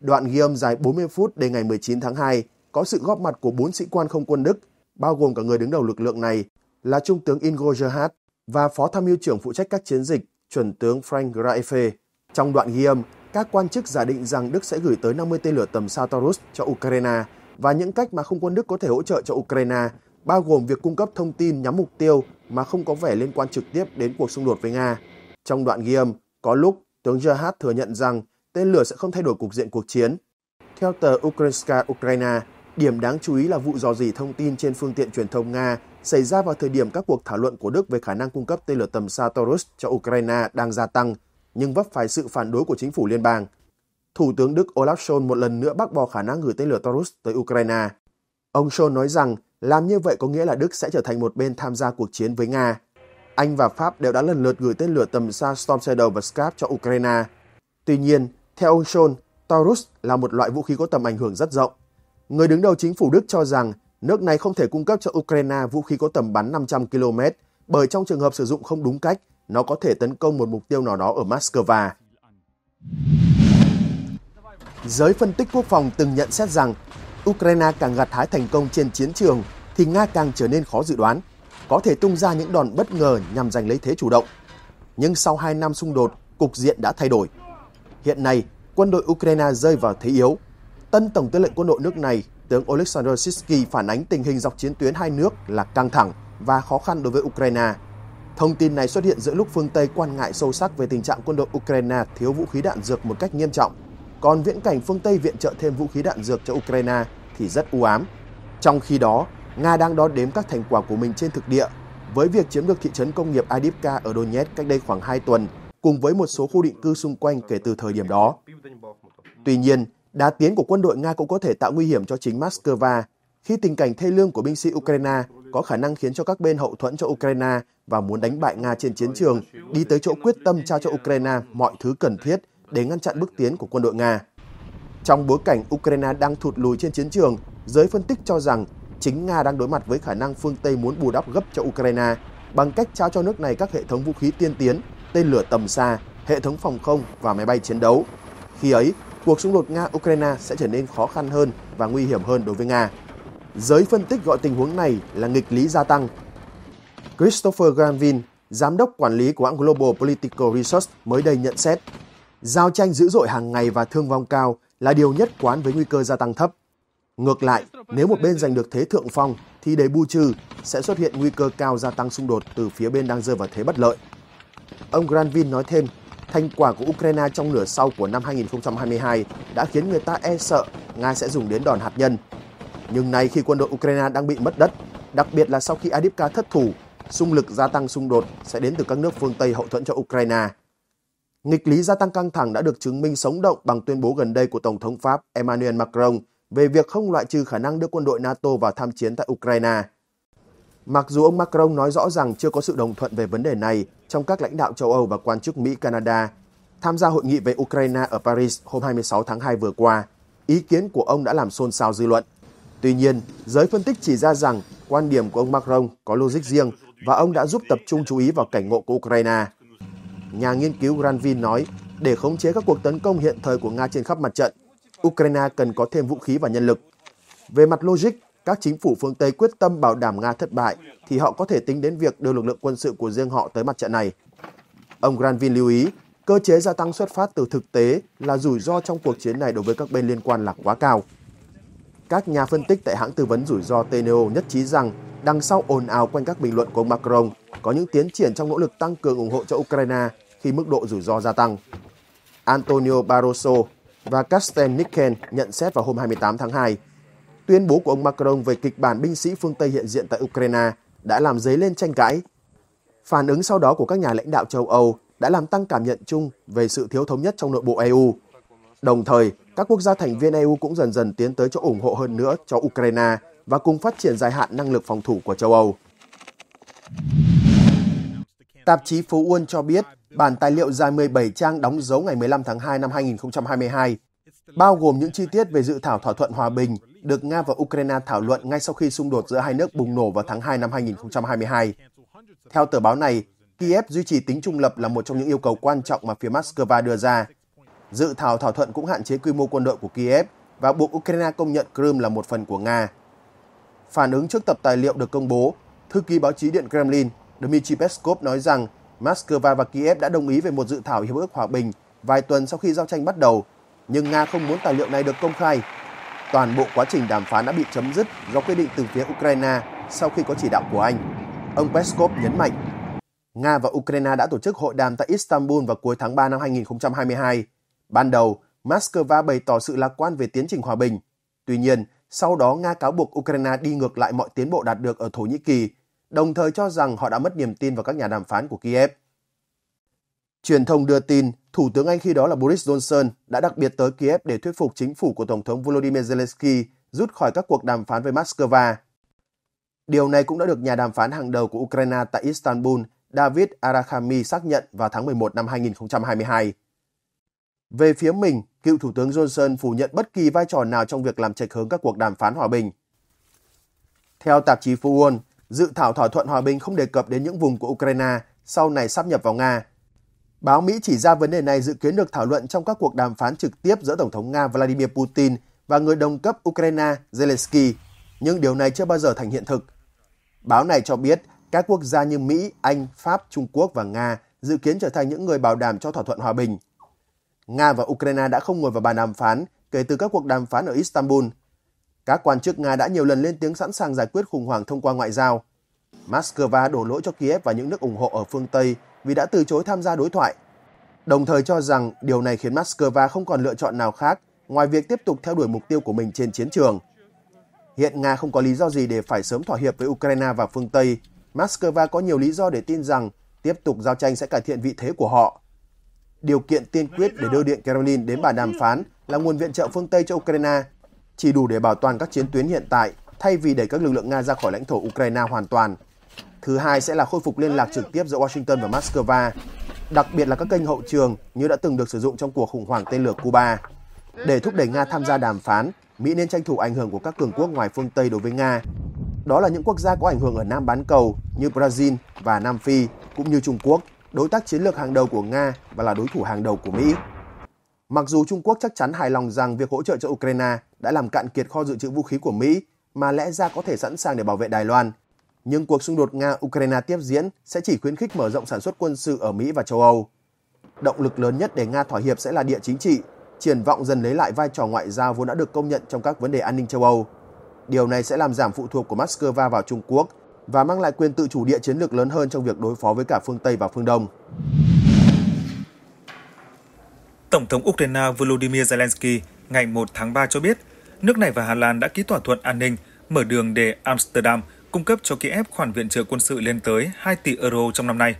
Đoạn ghi âm dài 40 phút đến ngày 19 tháng 2 có sự góp mặt của bốn sĩ quan không quân Đức, bao gồm cả người đứng đầu lực lượng này là Trung tướng Ingo Gerhardt và Phó Tham mưu trưởng phụ trách các chiến dịch, chuẩn tướng Frank Greife. Trong đoạn ghi âm, các quan chức giả định rằng Đức sẽ gửi tới 50 tên lửa tầm xa Taurus cho Ukraine và những cách mà không quân Đức có thể hỗ trợ cho Ukraine, bao gồm việc cung cấp thông tin nhắm mục tiêu mà không có vẻ liên quan trực tiếp đến cuộc xung đột với Nga. Trong đoạn ghi âm, có lúc tướng Gerhard thừa nhận rằng tên lửa sẽ không thay đổi cục diện cuộc chiến. Theo tờ Ukrainska Ukraine, điểm đáng chú ý là vụ dò dỉ thông tin trên phương tiện truyền thông Nga xảy ra vào thời điểm các cuộc thảo luận của Đức về khả năng cung cấp tên lửa tầm xa Taurus cho Ukraine đang gia tăng – nhưng vấp phải sự phản đối của chính phủ liên bang. Thủ tướng Đức Olaf Scholz một lần nữa bác bỏ khả năng gửi tên lửa Taurus tới Ukraine. Ông Scholz nói rằng làm như vậy có nghĩa là Đức sẽ trở thành một bên tham gia cuộc chiến với Nga. Anh và Pháp đều đã lần lượt gửi tên lửa tầm xa Storm Shadow và Scap cho Ukraine. Tuy nhiên, theo ông Scholz, Taurus là một loại vũ khí có tầm ảnh hưởng rất rộng. Người đứng đầu chính phủ Đức cho rằng nước này không thể cung cấp cho Ukraine vũ khí có tầm bắn 500 km bởi trong trường hợp sử dụng không đúng cách, nó có thể tấn công một mục tiêu nào đó ở Moscow. Giới phân tích quốc phòng từng nhận xét rằng Ukraine càng gặt hái thành công trên chiến trường thì Nga càng trở nên khó dự đoán, có thể tung ra những đòn bất ngờ nhằm giành lấy thế chủ động. Nhưng sau 2 năm xung đột, cục diện đã thay đổi. Hiện nay, quân đội Ukraine rơi vào thế yếu. Tân Tổng tư lệnh quân đội nước này, tướng Oleksandr Sitsky phản ánh tình hình dọc chiến tuyến hai nước là căng thẳng và khó khăn đối với Ukraine – Thông tin này xuất hiện giữa lúc phương Tây quan ngại sâu sắc về tình trạng quân đội Ukraine thiếu vũ khí đạn dược một cách nghiêm trọng, còn viễn cảnh phương Tây viện trợ thêm vũ khí đạn dược cho Ukraine thì rất u ám. Trong khi đó, Nga đang đón đếm các thành quả của mình trên thực địa với việc chiếm được thị trấn công nghiệp Adivka ở Donetsk cách đây khoảng 2 tuần, cùng với một số khu định cư xung quanh kể từ thời điểm đó. Tuy nhiên, đá tiến của quân đội Nga cũng có thể tạo nguy hiểm cho chính Moscow khi tình cảnh thê lương của binh sĩ Ukraine có khả năng khiến cho các bên hậu thuẫn cho Ukraine và muốn đánh bại Nga trên chiến trường, đi tới chỗ quyết tâm trao cho Ukraine mọi thứ cần thiết để ngăn chặn bước tiến của quân đội Nga. Trong bối cảnh Ukraine đang thụt lùi trên chiến trường, giới phân tích cho rằng chính Nga đang đối mặt với khả năng phương Tây muốn bù đắp gấp cho Ukraine bằng cách trao cho nước này các hệ thống vũ khí tiên tiến, tên lửa tầm xa, hệ thống phòng không và máy bay chiến đấu. Khi ấy, cuộc xung đột Nga-Ukraine sẽ trở nên khó khăn hơn và nguy hiểm hơn đối với Nga. Giới phân tích gọi tình huống này là nghịch lý gia tăng. Christopher Granville, giám đốc quản lý của hãng Global Political Research mới đây nhận xét, giao tranh dữ dội hàng ngày và thương vong cao là điều nhất quán với nguy cơ gia tăng thấp. Ngược lại, nếu một bên giành được thế thượng phong thì để bù trừ sẽ xuất hiện nguy cơ cao gia tăng xung đột từ phía bên đang rơi vào thế bất lợi. Ông Granville nói thêm, thành quả của Ukraine trong nửa sau của năm 2022 đã khiến người ta e sợ Nga sẽ dùng đến đòn hạt nhân nhưng nay khi quân đội Ukraine đang bị mất đất, đặc biệt là sau khi Adipka thất thủ, xung lực gia tăng xung đột sẽ đến từ các nước phương Tây hậu thuẫn cho Ukraine. Nghịch lý gia tăng căng thẳng đã được chứng minh sống động bằng tuyên bố gần đây của Tổng thống Pháp Emmanuel Macron về việc không loại trừ khả năng đưa quân đội NATO vào tham chiến tại Ukraine. Mặc dù ông Macron nói rõ rằng chưa có sự đồng thuận về vấn đề này trong các lãnh đạo châu Âu và quan chức Mỹ Canada, tham gia hội nghị về Ukraine ở Paris hôm 26 tháng 2 vừa qua, ý kiến của ông đã làm xôn xao dư luận. Tuy nhiên, giới phân tích chỉ ra rằng quan điểm của ông Macron có logic riêng và ông đã giúp tập trung chú ý vào cảnh ngộ của Ukraine. Nhà nghiên cứu Granvin nói, để khống chế các cuộc tấn công hiện thời của Nga trên khắp mặt trận, Ukraine cần có thêm vũ khí và nhân lực. Về mặt logic, các chính phủ phương Tây quyết tâm bảo đảm Nga thất bại thì họ có thể tính đến việc đưa lực lượng quân sự của riêng họ tới mặt trận này. Ông Granvin lưu ý, cơ chế gia tăng xuất phát từ thực tế là rủi ro trong cuộc chiến này đối với các bên liên quan là quá cao. Các nhà phân tích tại hãng tư vấn rủi ro TNO nhất trí rằng đằng sau ồn ào quanh các bình luận của ông Macron có những tiến triển trong nỗ lực tăng cường ủng hộ cho Ukraine khi mức độ rủi ro gia tăng. Antonio Barroso và Casten Nicken nhận xét vào hôm 28 tháng 2, tuyên bố của ông Macron về kịch bản binh sĩ phương Tây hiện diện tại Ukraine đã làm dấy lên tranh cãi. Phản ứng sau đó của các nhà lãnh đạo châu Âu đã làm tăng cảm nhận chung về sự thiếu thống nhất trong nội bộ EU. Đồng thời, các quốc gia thành viên EU cũng dần dần tiến tới chỗ ủng hộ hơn nữa cho Ukraine và cùng phát triển dài hạn năng lực phòng thủ của châu Âu. Tạp chí Phú Uôn cho biết, bản tài liệu dài 17 trang đóng dấu ngày 15 tháng 2 năm 2022, bao gồm những chi tiết về dự thảo thỏa thuận hòa bình được Nga và Ukraine thảo luận ngay sau khi xung đột giữa hai nước bùng nổ vào tháng 2 năm 2022. Theo tờ báo này, Kiev duy trì tính trung lập là một trong những yêu cầu quan trọng mà phía Moscow đưa ra Dự thảo thỏa thuận cũng hạn chế quy mô quân đội của Kiev và buộc Ukraine công nhận Crimea là một phần của Nga. Phản ứng trước tập tài liệu được công bố, thư ký báo chí Điện Kremlin Dmitry Peskov nói rằng Moscow và Kiev đã đồng ý về một dự thảo hiệp ước hòa bình vài tuần sau khi giao tranh bắt đầu, nhưng Nga không muốn tài liệu này được công khai. Toàn bộ quá trình đàm phán đã bị chấm dứt do quyết định từ phía Ukraine sau khi có chỉ đạo của Anh. Ông Peskov nhấn mạnh, Nga và Ukraine đã tổ chức hội đàm tại Istanbul vào cuối tháng 3 năm 2022 Ban đầu, Moscow bày tỏ sự lạc quan về tiến trình hòa bình. Tuy nhiên, sau đó Nga cáo buộc Ukraine đi ngược lại mọi tiến bộ đạt được ở Thổ Nhĩ Kỳ, đồng thời cho rằng họ đã mất niềm tin vào các nhà đàm phán của Kiev. Truyền thông đưa tin, Thủ tướng Anh khi đó là Boris Johnson đã đặc biệt tới Kiev để thuyết phục chính phủ của Tổng thống Volodymyr Zelensky rút khỏi các cuộc đàm phán với Moscow. Điều này cũng đã được nhà đàm phán hàng đầu của Ukraine tại Istanbul, David Arakhami xác nhận vào tháng 11 năm 2022. Về phía mình, cựu Thủ tướng Johnson phủ nhận bất kỳ vai trò nào trong việc làm trạch hướng các cuộc đàm phán hòa bình. Theo tạp chí Fuon, dự thảo thỏa thuận hòa bình không đề cập đến những vùng của Ukraine sau này sắp nhập vào Nga. Báo Mỹ chỉ ra vấn đề này dự kiến được thảo luận trong các cuộc đàm phán trực tiếp giữa Tổng thống Nga Vladimir Putin và người đồng cấp Ukraine Zelensky, nhưng điều này chưa bao giờ thành hiện thực. Báo này cho biết các quốc gia như Mỹ, Anh, Pháp, Trung Quốc và Nga dự kiến trở thành những người bảo đảm cho thỏa thuận hòa bình – Nga và Ukraine đã không ngồi vào bàn đàm phán kể từ các cuộc đàm phán ở Istanbul. Các quan chức Nga đã nhiều lần lên tiếng sẵn sàng giải quyết khủng hoảng thông qua ngoại giao. Moscow đổ lỗi cho Kiev và những nước ủng hộ ở phương Tây vì đã từ chối tham gia đối thoại, đồng thời cho rằng điều này khiến Moscow không còn lựa chọn nào khác ngoài việc tiếp tục theo đuổi mục tiêu của mình trên chiến trường. Hiện Nga không có lý do gì để phải sớm thỏa hiệp với Ukraine và phương Tây. Moscow có nhiều lý do để tin rằng tiếp tục giao tranh sẽ cải thiện vị thế của họ – điều kiện tiên quyết để đưa Điện Kremlin đến bàn đàm phán là nguồn viện trợ phương Tây cho Ukraine, chỉ đủ để bảo toàn các chiến tuyến hiện tại thay vì đẩy các lực lượng Nga ra khỏi lãnh thổ Ukraine hoàn toàn. Thứ hai sẽ là khôi phục liên lạc trực tiếp giữa Washington và Moscow, đặc biệt là các kênh hậu trường như đã từng được sử dụng trong cuộc khủng hoảng tên lửa Cuba. Để thúc đẩy Nga tham gia đàm phán, Mỹ nên tranh thủ ảnh hưởng của các cường quốc ngoài phương Tây đối với Nga. Đó là những quốc gia có ảnh hưởng ở Nam bán cầu như Brazil và Nam Phi, cũng như Trung Quốc đối tác chiến lược hàng đầu của Nga và là đối thủ hàng đầu của Mỹ. Mặc dù Trung Quốc chắc chắn hài lòng rằng việc hỗ trợ cho Ukraine đã làm cạn kiệt kho dự trữ vũ khí của Mỹ mà lẽ ra có thể sẵn sàng để bảo vệ Đài Loan, nhưng cuộc xung đột Nga-Ukraine tiếp diễn sẽ chỉ khuyến khích mở rộng sản xuất quân sự ở Mỹ và châu Âu. Động lực lớn nhất để Nga thỏa hiệp sẽ là địa chính trị, triển vọng dần lấy lại vai trò ngoại giao vốn đã được công nhận trong các vấn đề an ninh châu Âu. Điều này sẽ làm giảm phụ thuộc của Moscow vào Trung Quốc và mang lại quyền tự chủ địa chiến lược lớn hơn trong việc đối phó với cả phương Tây và phương Đông. Tổng thống Ukraine Volodymyr Zelensky ngày 1 tháng 3 cho biết, nước này và Hà Lan đã ký thỏa thuận an ninh mở đường để Amsterdam cung cấp cho Kiev khoản viện trợ quân sự lên tới 2 tỷ euro trong năm nay.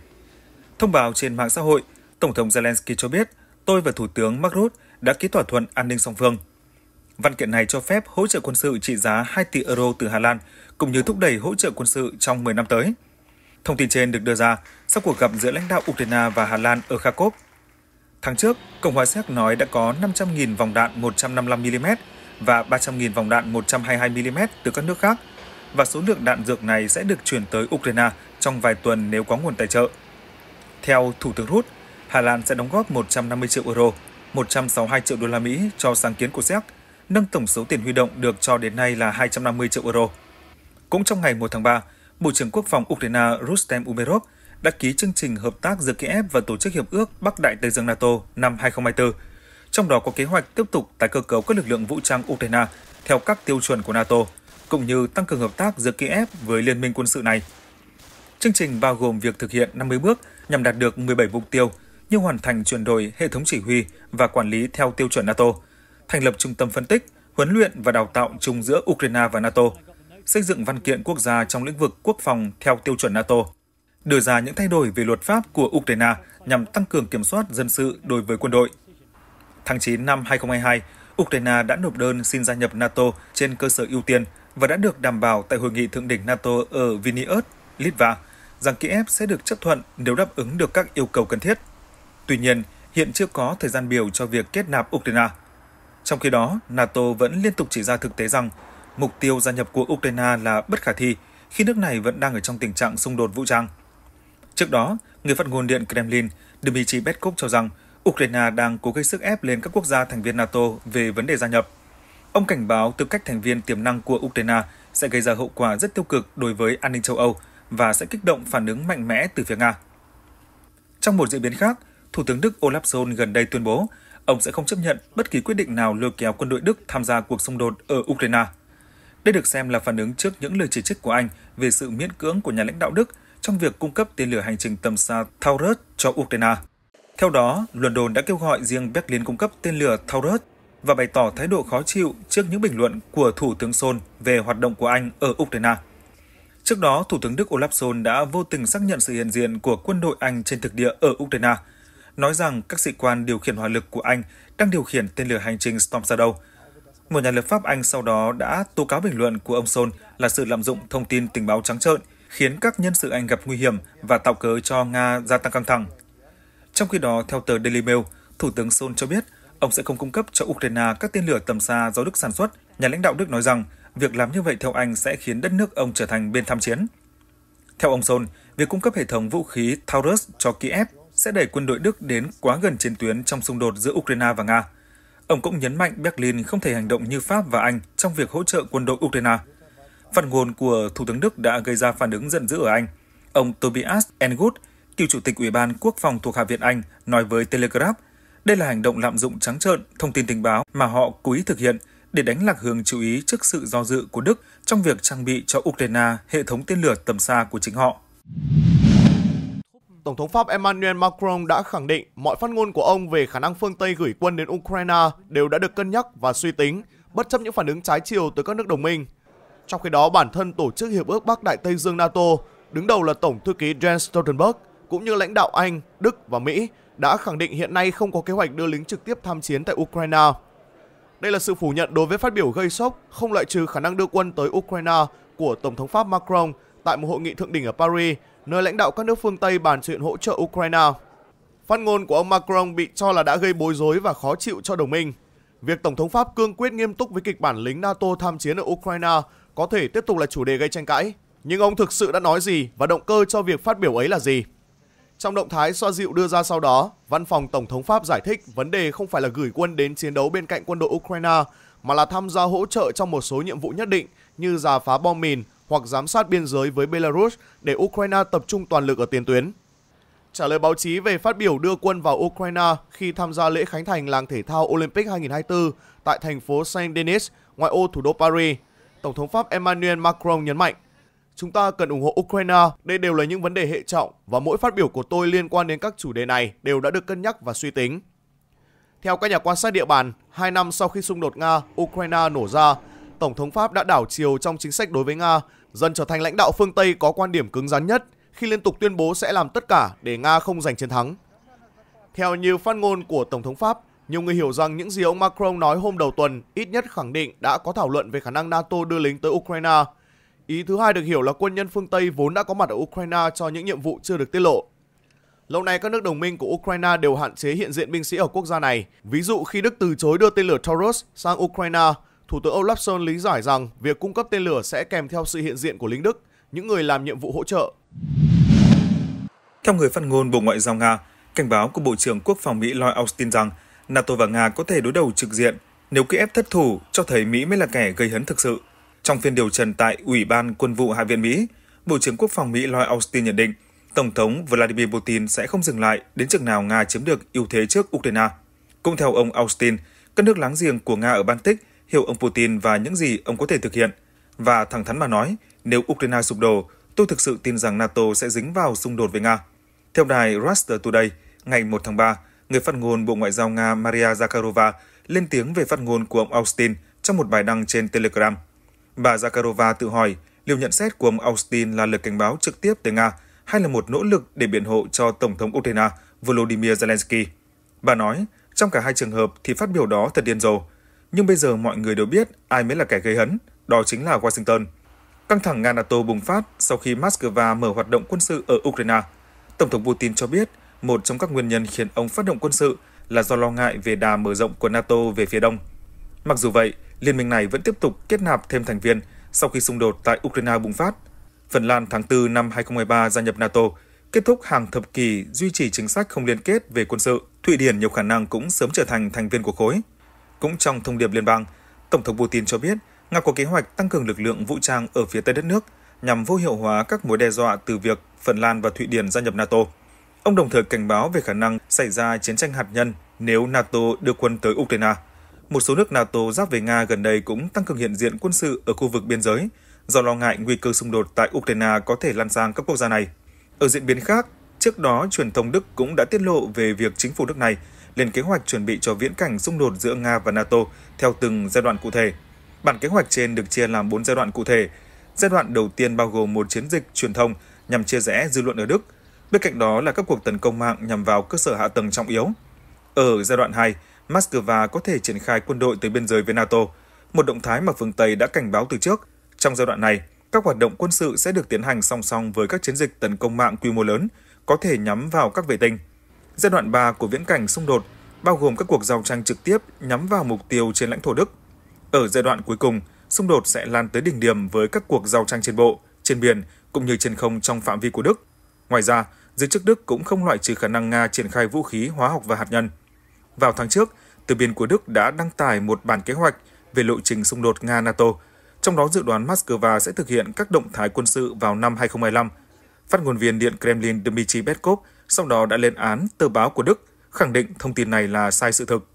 Thông báo trên mạng xã hội, Tổng thống Zelensky cho biết, tôi và Thủ tướng Mark Rutte đã ký thỏa thuận an ninh song phương. Văn kiện này cho phép hỗ trợ quân sự trị giá 2 tỷ euro từ Hà Lan cũng như thúc đẩy hỗ trợ quân sự trong 10 năm tới. Thông tin trên được đưa ra sau cuộc gặp giữa lãnh đạo Ukraine và Hà Lan ở Kharkov. Tháng trước, Cộng hòa Séc nói đã có 500.000 vòng đạn 155mm và 300.000 vòng đạn 122mm từ các nước khác, và số lượng đạn dược này sẽ được chuyển tới Ukraine trong vài tuần nếu có nguồn tài trợ. Theo Thủ tướng Rút, Hà Lan sẽ đóng góp 150 triệu euro, 162 triệu đô la Mỹ cho sáng kiến của Séc, nâng tổng số tiền huy động được cho đến nay là 250 triệu euro. Cũng trong ngày 1 tháng 3, Bộ trưởng Quốc phòng Ukraine Rustem Umerov đã ký chương trình hợp tác giữa Kiev và Tổ chức Hiệp ước Bắc Đại Tây Dương NATO năm 2024, trong đó có kế hoạch tiếp tục tái cơ cấu các lực lượng vũ trang Ukraine theo các tiêu chuẩn của NATO, cũng như tăng cường hợp tác giữa Kiev với liên minh quân sự này. Chương trình bao gồm việc thực hiện 50 bước nhằm đạt được 17 mục tiêu như hoàn thành chuyển đổi hệ thống chỉ huy và quản lý theo tiêu chuẩn NATO, thành lập trung tâm phân tích, huấn luyện và đào tạo chung giữa Ukraine và NATO, xây dựng văn kiện quốc gia trong lĩnh vực quốc phòng theo tiêu chuẩn NATO, đưa ra những thay đổi về luật pháp của Ukraine nhằm tăng cường kiểm soát dân sự đối với quân đội. Tháng 9 năm 2022, Ukraine đã nộp đơn xin gia nhập NATO trên cơ sở ưu tiên và đã được đảm bảo tại hội nghị thượng đỉnh NATO ở Vilnius, Litva, rằng Kiev sẽ được chấp thuận nếu đáp ứng được các yêu cầu cần thiết. Tuy nhiên, hiện chưa có thời gian biểu cho việc kết nạp Ukraine. Trong khi đó, NATO vẫn liên tục chỉ ra thực tế rằng mục tiêu gia nhập của Ukraine là bất khả thi khi nước này vẫn đang ở trong tình trạng xung đột vũ trang. Trước đó, người phát ngôn điện Kremlin Dmitry Peskov cho rằng Ukraine đang cố gây sức ép lên các quốc gia thành viên NATO về vấn đề gia nhập. Ông cảnh báo tư cách thành viên tiềm năng của Ukraine sẽ gây ra hậu quả rất tiêu cực đối với an ninh châu Âu và sẽ kích động phản ứng mạnh mẽ từ phía Nga. Trong một diễn biến khác, Thủ tướng Đức Olaf Scholz gần đây tuyên bố ông sẽ không chấp nhận bất kỳ quyết định nào lôi kéo quân đội Đức tham gia cuộc xung đột ở Ukraine. Đây được xem là phản ứng trước những lời chỉ trích của Anh về sự miễn cưỡng của nhà lãnh đạo Đức trong việc cung cấp tên lửa hành trình tầm xa Taurus cho Ukraine. Theo đó, London đã kêu gọi riêng Berlin cung cấp tên lửa Taurus và bày tỏ thái độ khó chịu trước những bình luận của Thủ tướng Sol về hoạt động của Anh ở Ukraine. Trước đó, Thủ tướng Đức Olaf Scholz đã vô tình xác nhận sự hiện diện của quân đội Anh trên thực địa ở Ukraine, nói rằng các sĩ quan điều khiển hỏa lực của Anh đang điều khiển tên lửa hành trình Storm Shadow – một nhà lập pháp Anh sau đó đã tố cáo bình luận của ông Son là sự lạm dụng thông tin tình báo trắng trợn, khiến các nhân sự Anh gặp nguy hiểm và tạo cớ cho Nga gia tăng căng thẳng. Trong khi đó, theo tờ Daily Mail, Thủ tướng Son cho biết ông sẽ không cung cấp cho Ukraine các tên lửa tầm xa do Đức sản xuất. Nhà lãnh đạo Đức nói rằng việc làm như vậy theo Anh sẽ khiến đất nước ông trở thành bên tham chiến. Theo ông Son, việc cung cấp hệ thống vũ khí Taurus cho Kiev sẽ đẩy quân đội Đức đến quá gần chiến tuyến trong xung đột giữa Ukraine và Nga – Ông cũng nhấn mạnh Berlin không thể hành động như Pháp và Anh trong việc hỗ trợ quân đội Ukraine. Phát ngôn của Thủ tướng Đức đã gây ra phản ứng giận dữ ở Anh. Ông Tobias Engood, cựu chủ tịch Ủy ban Quốc phòng thuộc Hạ viện Anh, nói với Telegraph, đây là hành động lạm dụng trắng trợn thông tin tình báo mà họ cố ý thực hiện để đánh lạc hướng chú ý trước sự do dự của Đức trong việc trang bị cho Ukraine hệ thống tên lửa tầm xa của chính họ. Tổng thống Pháp Emmanuel Macron đã khẳng định mọi phát ngôn của ông về khả năng phương Tây gửi quân đến Ukraine đều đã được cân nhắc và suy tính, bất chấp những phản ứng trái chiều từ các nước đồng minh. Trong khi đó, bản thân Tổ chức Hiệp ước Bắc Đại Tây Dương NATO, đứng đầu là Tổng thư ký Jens Stoltenberg, cũng như lãnh đạo Anh, Đức và Mỹ, đã khẳng định hiện nay không có kế hoạch đưa lính trực tiếp tham chiến tại Ukraine. Đây là sự phủ nhận đối với phát biểu gây sốc, không loại trừ khả năng đưa quân tới Ukraine của Tổng thống Pháp Macron tại một hội nghị thượng đỉnh ở Paris nơi lãnh đạo các nước phương Tây bàn chuyện hỗ trợ Ukraine. Phát ngôn của ông Macron bị cho là đã gây bối rối và khó chịu cho đồng minh. Việc Tổng thống Pháp cương quyết nghiêm túc với kịch bản lính NATO tham chiến ở Ukraine có thể tiếp tục là chủ đề gây tranh cãi. Nhưng ông thực sự đã nói gì và động cơ cho việc phát biểu ấy là gì? Trong động thái xoa dịu đưa ra sau đó, văn phòng Tổng thống Pháp giải thích vấn đề không phải là gửi quân đến chiến đấu bên cạnh quân đội Ukraine, mà là tham gia hỗ trợ trong một số nhiệm vụ nhất định như giả phá bom mìn, hoặc giám sát biên giới với Belarus để Ukraine tập trung toàn lực ở tiền tuyến. Trả lời báo chí về phát biểu đưa quân vào Ukraine khi tham gia lễ khánh thành làng thể thao Olympic 2024 tại thành phố Saint-Denis, ngoại ô thủ đô Paris, Tổng thống Pháp Emmanuel Macron nhấn mạnh Chúng ta cần ủng hộ Ukraine, đây đều là những vấn đề hệ trọng và mỗi phát biểu của tôi liên quan đến các chủ đề này đều đã được cân nhắc và suy tính. Theo các nhà quan sát địa bàn, hai năm sau khi xung đột Nga-Ukraine nổ ra, Tổng thống Pháp đã đảo chiều trong chính sách đối với Nga, dần trở thành lãnh đạo phương Tây có quan điểm cứng rắn nhất khi liên tục tuyên bố sẽ làm tất cả để Nga không giành chiến thắng. Theo nhiều phát ngôn của Tổng thống Pháp, nhiều người hiểu rằng những gì ông Macron nói hôm đầu tuần ít nhất khẳng định đã có thảo luận về khả năng NATO đưa lính tới Ukraine. Ý thứ hai được hiểu là quân nhân phương Tây vốn đã có mặt ở Ukraine cho những nhiệm vụ chưa được tiết lộ. Lâu nay các nước đồng minh của Ukraine đều hạn chế hiện diện binh sĩ ở quốc gia này. Ví dụ khi Đức từ chối đưa tên lửa Taurus sang Ukraine, Thủ tướng Olaf Scholz lý giải rằng việc cung cấp tên lửa sẽ kèm theo sự hiện diện của lính Đức, những người làm nhiệm vụ hỗ trợ. Theo người phát ngôn Bộ Ngoại giao Nga, cảnh báo của Bộ trưởng Quốc phòng Mỹ Lloyd Austin rằng NATO và Nga có thể đối đầu trực diện nếu Kiev thất thủ cho thấy Mỹ mới là kẻ gây hấn thực sự. Trong phiên điều trần tại Ủy ban Quân vụ Hạ viện Mỹ, Bộ trưởng Quốc phòng Mỹ Lloyd Austin nhận định Tổng thống Vladimir Putin sẽ không dừng lại đến chừng nào Nga chiếm được ưu thế trước Ukraine. Cũng theo ông Austin, các nước láng giềng của Nga ở Baltic hiểu ông Putin và những gì ông có thể thực hiện. Và thẳng thắn mà nói, nếu Ukraine sụp đổ, tôi thực sự tin rằng NATO sẽ dính vào xung đột với Nga. Theo đài Russia Today, ngày 1 tháng 3, người phát ngôn Bộ Ngoại giao Nga Maria Zakharova lên tiếng về phát ngôn của ông Austin trong một bài đăng trên Telegram. Bà Zakharova tự hỏi liệu nhận xét của ông Austin là lời cảnh báo trực tiếp tới Nga hay là một nỗ lực để biện hộ cho Tổng thống Ukraine Volodymyr Zelensky. Bà nói, trong cả hai trường hợp thì phát biểu đó thật điên rồ, nhưng bây giờ mọi người đều biết ai mới là kẻ gây hấn, đó chính là Washington. Căng thẳng Nga-NATO bùng phát sau khi Moscow mở hoạt động quân sự ở Ukraine. Tổng thống Putin cho biết một trong các nguyên nhân khiến ông phát động quân sự là do lo ngại về đà mở rộng của NATO về phía đông. Mặc dù vậy, liên minh này vẫn tiếp tục kết nạp thêm thành viên sau khi xung đột tại Ukraine bùng phát. Phần Lan tháng 4 năm 2023 gia nhập NATO, kết thúc hàng thập kỷ duy trì chính sách không liên kết về quân sự. Thụy Điển nhiều khả năng cũng sớm trở thành thành viên của khối. Cũng trong thông điệp liên bang, Tổng thống Putin cho biết Nga có kế hoạch tăng cường lực lượng vũ trang ở phía tây đất nước nhằm vô hiệu hóa các mối đe dọa từ việc Phần Lan và Thụy Điển gia nhập NATO. Ông đồng thời cảnh báo về khả năng xảy ra chiến tranh hạt nhân nếu NATO đưa quân tới Ukraine. Một số nước NATO giáp với Nga gần đây cũng tăng cường hiện diện quân sự ở khu vực biên giới do lo ngại nguy cơ xung đột tại Ukraine có thể lan sang các quốc gia này. Ở diễn biến khác, trước đó truyền thông Đức cũng đã tiết lộ về việc chính phủ nước này lên kế hoạch chuẩn bị cho viễn cảnh xung đột giữa Nga và NATO theo từng giai đoạn cụ thể. Bản kế hoạch trên được chia làm 4 giai đoạn cụ thể. Giai đoạn đầu tiên bao gồm một chiến dịch truyền thông nhằm chia rẽ dư luận ở Đức, bên cạnh đó là các cuộc tấn công mạng nhằm vào cơ sở hạ tầng trọng yếu. Ở giai đoạn 2, Moscow có thể triển khai quân đội tới biên giới với NATO, một động thái mà phương Tây đã cảnh báo từ trước. Trong giai đoạn này, các hoạt động quân sự sẽ được tiến hành song song với các chiến dịch tấn công mạng quy mô lớn, có thể nhắm vào các vệ tinh. Giai đoạn 3 của viễn cảnh xung đột bao gồm các cuộc giao tranh trực tiếp nhắm vào mục tiêu trên lãnh thổ Đức. Ở giai đoạn cuối cùng, xung đột sẽ lan tới đỉnh điểm với các cuộc giao tranh trên bộ, trên biển cũng như trên không trong phạm vi của Đức. Ngoài ra, giới chức Đức cũng không loại trừ khả năng Nga triển khai vũ khí hóa học và hạt nhân. Vào tháng trước, từ biên của Đức đã đăng tải một bản kế hoạch về lộ trình xung đột Nga-NATO, trong đó dự đoán Moscow sẽ thực hiện các động thái quân sự vào năm 2025. Phát ngôn viên Điện Kremlin Dmitry Peskov sau đó đã lên án tờ báo của Đức, khẳng định thông tin này là sai sự thực.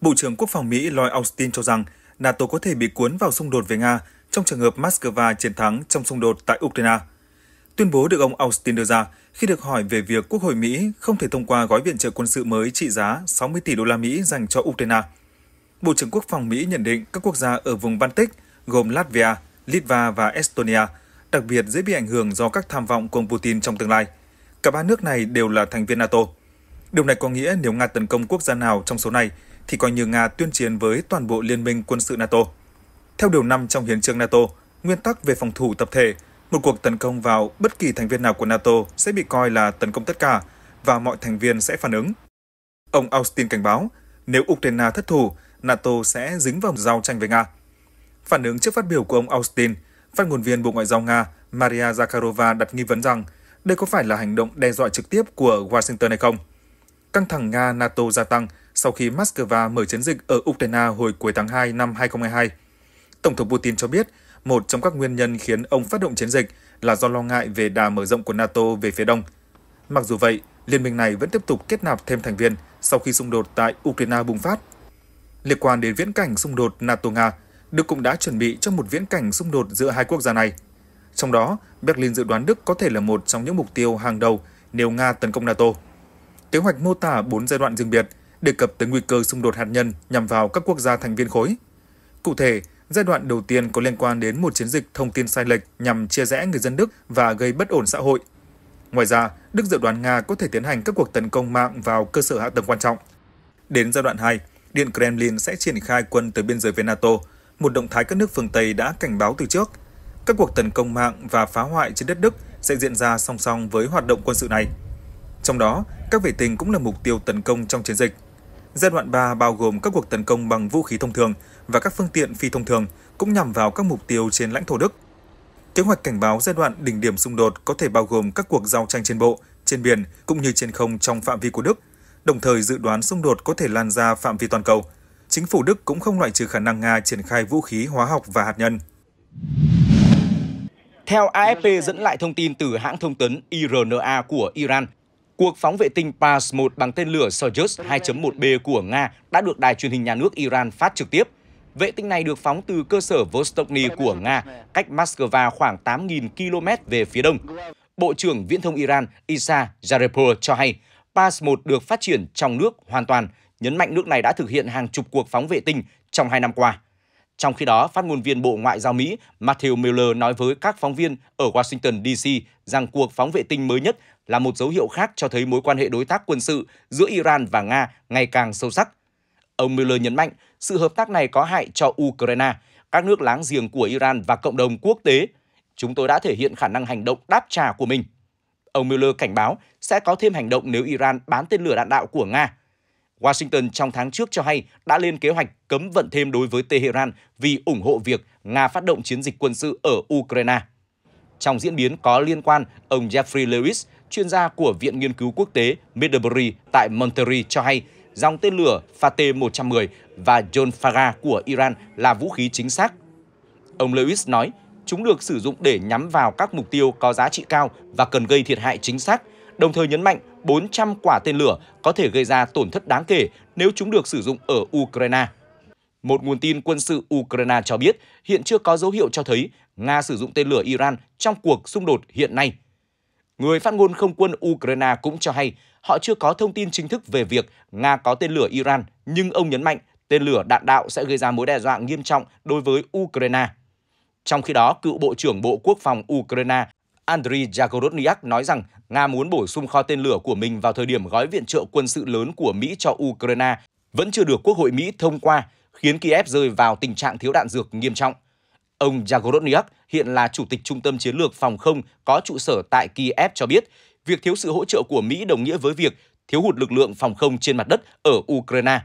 Bộ trưởng Quốc phòng Mỹ Lloyd Austin cho rằng NATO có thể bị cuốn vào xung đột với Nga trong trường hợp Moscow chiến thắng trong xung đột tại Ukraine. Tuyên bố được ông Austin đưa ra khi được hỏi về việc Quốc hội Mỹ không thể thông qua gói viện trợ quân sự mới trị giá 60 tỷ đô la Mỹ dành cho Ukraine. Bộ trưởng Quốc phòng Mỹ nhận định các quốc gia ở vùng Baltic gồm Latvia, Litva và Estonia – đặc biệt dễ bị ảnh hưởng do các tham vọng của ông Putin trong tương lai. Cả ba nước này đều là thành viên NATO. Điều này có nghĩa nếu Nga tấn công quốc gia nào trong số này thì coi như Nga tuyên chiến với toàn bộ liên minh quân sự NATO. Theo điều 5 trong hiến trương NATO, nguyên tắc về phòng thủ tập thể, một cuộc tấn công vào bất kỳ thành viên nào của NATO sẽ bị coi là tấn công tất cả và mọi thành viên sẽ phản ứng. Ông Austin cảnh báo, nếu Ukraine thất thủ, NATO sẽ dính vào giao tranh với Nga. Phản ứng trước phát biểu của ông Austin, phát ngôn viên Bộ Ngoại giao Nga Maria Zakharova đặt nghi vấn rằng đây có phải là hành động đe dọa trực tiếp của Washington hay không. Căng thẳng Nga-NATO gia tăng sau khi Moscow mở chiến dịch ở Ukraine hồi cuối tháng 2 năm 2022. Tổng thống Putin cho biết một trong các nguyên nhân khiến ông phát động chiến dịch là do lo ngại về đà mở rộng của NATO về phía đông. Mặc dù vậy, liên minh này vẫn tiếp tục kết nạp thêm thành viên sau khi xung đột tại Ukraine bùng phát. Liên quan đến viễn cảnh xung đột NATO-Nga, Đức cũng đã chuẩn bị cho một viễn cảnh xung đột giữa hai quốc gia này – trong đó, Berlin dự đoán Đức có thể là một trong những mục tiêu hàng đầu nếu Nga tấn công NATO. Kế hoạch mô tả 4 giai đoạn riêng biệt, đề cập tới nguy cơ xung đột hạt nhân nhằm vào các quốc gia thành viên khối. Cụ thể, giai đoạn đầu tiên có liên quan đến một chiến dịch thông tin sai lệch nhằm chia rẽ người dân Đức và gây bất ổn xã hội. Ngoài ra, Đức dự đoán Nga có thể tiến hành các cuộc tấn công mạng vào cơ sở hạ tầng quan trọng. Đến giai đoạn 2, Điện Kremlin sẽ triển khai quân tới biên giới với NATO, một động thái các nước phương Tây đã cảnh báo từ trước – các cuộc tấn công mạng và phá hoại trên đất Đức sẽ diễn ra song song với hoạt động quân sự này. Trong đó, các vệ tinh cũng là mục tiêu tấn công trong chiến dịch. Giai đoạn 3 bao gồm các cuộc tấn công bằng vũ khí thông thường và các phương tiện phi thông thường cũng nhằm vào các mục tiêu trên lãnh thổ Đức. Kế hoạch cảnh báo giai đoạn đỉnh điểm xung đột có thể bao gồm các cuộc giao tranh trên bộ, trên biển cũng như trên không trong phạm vi của Đức, đồng thời dự đoán xung đột có thể lan ra phạm vi toàn cầu. Chính phủ Đức cũng không loại trừ khả năng Nga triển khai vũ khí hóa học và hạt nhân. Theo AFP dẫn lại thông tin từ hãng thông tấn IRNA của Iran, cuộc phóng vệ tinh pas 1 bằng tên lửa Soyuz 2.1B của Nga đã được đài truyền hình nhà nước Iran phát trực tiếp. Vệ tinh này được phóng từ cơ sở Vostokny của Nga, cách Moscow khoảng 8.000 km về phía đông. Bộ trưởng Viễn thông Iran Isa Zarepur cho hay, pas 1 được phát triển trong nước hoàn toàn, nhấn mạnh nước này đã thực hiện hàng chục cuộc phóng vệ tinh trong hai năm qua. Trong khi đó, phát ngôn viên Bộ Ngoại giao Mỹ Matthew Miller nói với các phóng viên ở Washington DC rằng cuộc phóng vệ tinh mới nhất là một dấu hiệu khác cho thấy mối quan hệ đối tác quân sự giữa Iran và Nga ngày càng sâu sắc. Ông Miller nhấn mạnh, sự hợp tác này có hại cho Ukraine, các nước láng giềng của Iran và cộng đồng quốc tế. Chúng tôi đã thể hiện khả năng hành động đáp trả của mình. Ông Miller cảnh báo sẽ có thêm hành động nếu Iran bán tên lửa đạn đạo của Nga. Washington trong tháng trước cho hay đã lên kế hoạch cấm vận thêm đối với Tehran vì ủng hộ việc Nga phát động chiến dịch quân sự ở Ukraine. Trong diễn biến có liên quan, ông Jeffrey Lewis, chuyên gia của Viện Nghiên cứu Quốc tế Middlebury tại Monterey cho hay dòng tên lửa Fateh-110 và John Farah của Iran là vũ khí chính xác. Ông Lewis nói, chúng được sử dụng để nhắm vào các mục tiêu có giá trị cao và cần gây thiệt hại chính xác, đồng thời nhấn mạnh 400 quả tên lửa có thể gây ra tổn thất đáng kể nếu chúng được sử dụng ở Ukraine. Một nguồn tin quân sự Ukraine cho biết hiện chưa có dấu hiệu cho thấy Nga sử dụng tên lửa Iran trong cuộc xung đột hiện nay. Người phát ngôn không quân Ukraine cũng cho hay họ chưa có thông tin chính thức về việc Nga có tên lửa Iran, nhưng ông nhấn mạnh tên lửa đạn đạo sẽ gây ra mối đe dọa nghiêm trọng đối với Ukraine. Trong khi đó, cựu Bộ trưởng Bộ Quốc phòng Ukraine Andriy Yagorodnyak nói rằng Nga muốn bổ sung kho tên lửa của mình vào thời điểm gói viện trợ quân sự lớn của Mỹ cho Ukraine vẫn chưa được Quốc hội Mỹ thông qua, khiến Kiev rơi vào tình trạng thiếu đạn dược nghiêm trọng. Ông Yagorodnyak hiện là Chủ tịch Trung tâm Chiến lược Phòng không có trụ sở tại Kiev cho biết, việc thiếu sự hỗ trợ của Mỹ đồng nghĩa với việc thiếu hụt lực lượng phòng không trên mặt đất ở Ukraine.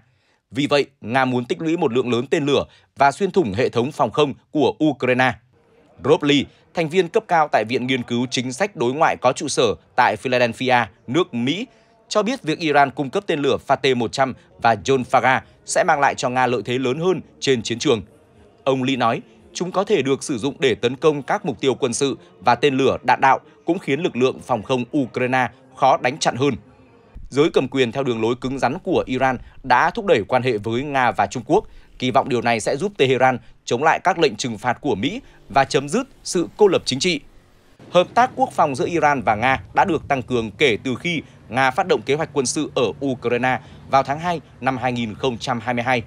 Vì vậy, Nga muốn tích lũy một lượng lớn tên lửa và xuyên thủng hệ thống phòng không của Ukraine. Rob Lee, thành viên cấp cao tại Viện Nghiên cứu Chính sách Đối ngoại có trụ sở tại Philadelphia, nước Mỹ, cho biết việc Iran cung cấp tên lửa Fateh-100 và John Farah sẽ mang lại cho Nga lợi thế lớn hơn trên chiến trường. Ông Lee nói, chúng có thể được sử dụng để tấn công các mục tiêu quân sự và tên lửa đạn đạo cũng khiến lực lượng phòng không Ukraine khó đánh chặn hơn. Giới cầm quyền theo đường lối cứng rắn của Iran đã thúc đẩy quan hệ với Nga và Trung Quốc, Kỳ vọng điều này sẽ giúp Tehran chống lại các lệnh trừng phạt của Mỹ và chấm dứt sự cô lập chính trị. Hợp tác quốc phòng giữa Iran và Nga đã được tăng cường kể từ khi Nga phát động kế hoạch quân sự ở Ukraine vào tháng 2 năm 2022.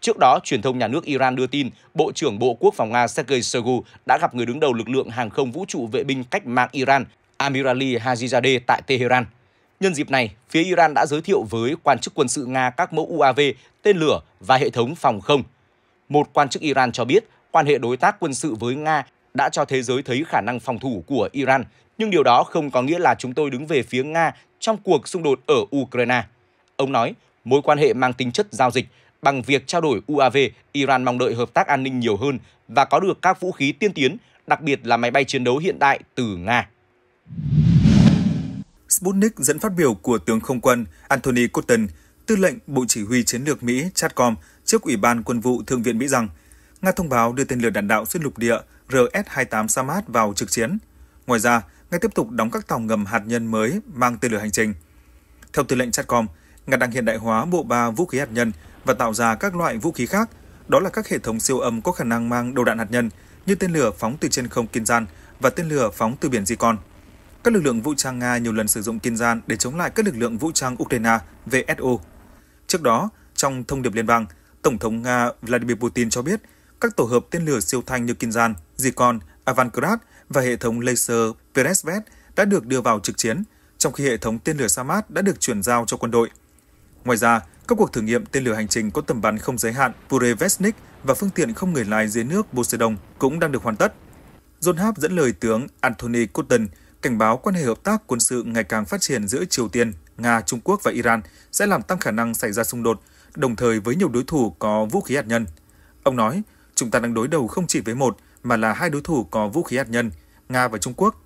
Trước đó, truyền thông nhà nước Iran đưa tin Bộ trưởng Bộ Quốc phòng Nga Sergei Shoigu đã gặp người đứng đầu lực lượng hàng không vũ trụ vệ binh cách mạng Iran Amirali Hajizadeh tại Tehran. Nhân dịp này, phía Iran đã giới thiệu với quan chức quân sự Nga các mẫu UAV, tên lửa và hệ thống phòng không. Một quan chức Iran cho biết, quan hệ đối tác quân sự với Nga đã cho thế giới thấy khả năng phòng thủ của Iran, nhưng điều đó không có nghĩa là chúng tôi đứng về phía Nga trong cuộc xung đột ở Ukraine. Ông nói, mối quan hệ mang tính chất giao dịch, bằng việc trao đổi UAV, Iran mong đợi hợp tác an ninh nhiều hơn và có được các vũ khí tiên tiến, đặc biệt là máy bay chiến đấu hiện đại từ Nga. Sputnik dẫn phát biểu của tướng không quân Anthony Cotton, tư lệnh Bộ Chỉ huy Chiến lược Mỹ Stratcom trước Ủy ban Quân vụ Thượng viện Mỹ rằng Nga thông báo đưa tên lửa đạn đạo xuyên lục địa RS-28 Samad vào trực chiến. Ngoài ra, Nga tiếp tục đóng các tàu ngầm hạt nhân mới mang tên lửa hành trình. Theo tư lệnh Stratcom, Nga đang hiện đại hóa bộ ba vũ khí hạt nhân và tạo ra các loại vũ khí khác, đó là các hệ thống siêu âm có khả năng mang đầu đạn hạt nhân như tên lửa phóng từ trên không Kinzhan và tên lửa phóng từ biển Zikon các lực lượng vũ trang Nga nhiều lần sử dụng kiên gian để chống lại các lực lượng vũ trang Ukraine VSO. Trước đó, trong thông điệp liên bang, Tổng thống Nga Vladimir Putin cho biết các tổ hợp tên lửa siêu thanh như Kinzhan, Zircon, Avangard và hệ thống laser Peresvet đã được đưa vào trực chiến, trong khi hệ thống tên lửa Samad đã được chuyển giao cho quân đội. Ngoài ra, các cuộc thử nghiệm tên lửa hành trình có tầm bắn không giới hạn Purevesnik và phương tiện không người lái dưới nước Poseidon cũng đang được hoàn tất. John Hap dẫn lời tướng Anthony Cotton, cảnh báo quan hệ hợp tác quân sự ngày càng phát triển giữa Triều Tiên, Nga, Trung Quốc và Iran sẽ làm tăng khả năng xảy ra xung đột, đồng thời với nhiều đối thủ có vũ khí hạt nhân. Ông nói, chúng ta đang đối đầu không chỉ với một mà là hai đối thủ có vũ khí hạt nhân, Nga và Trung Quốc.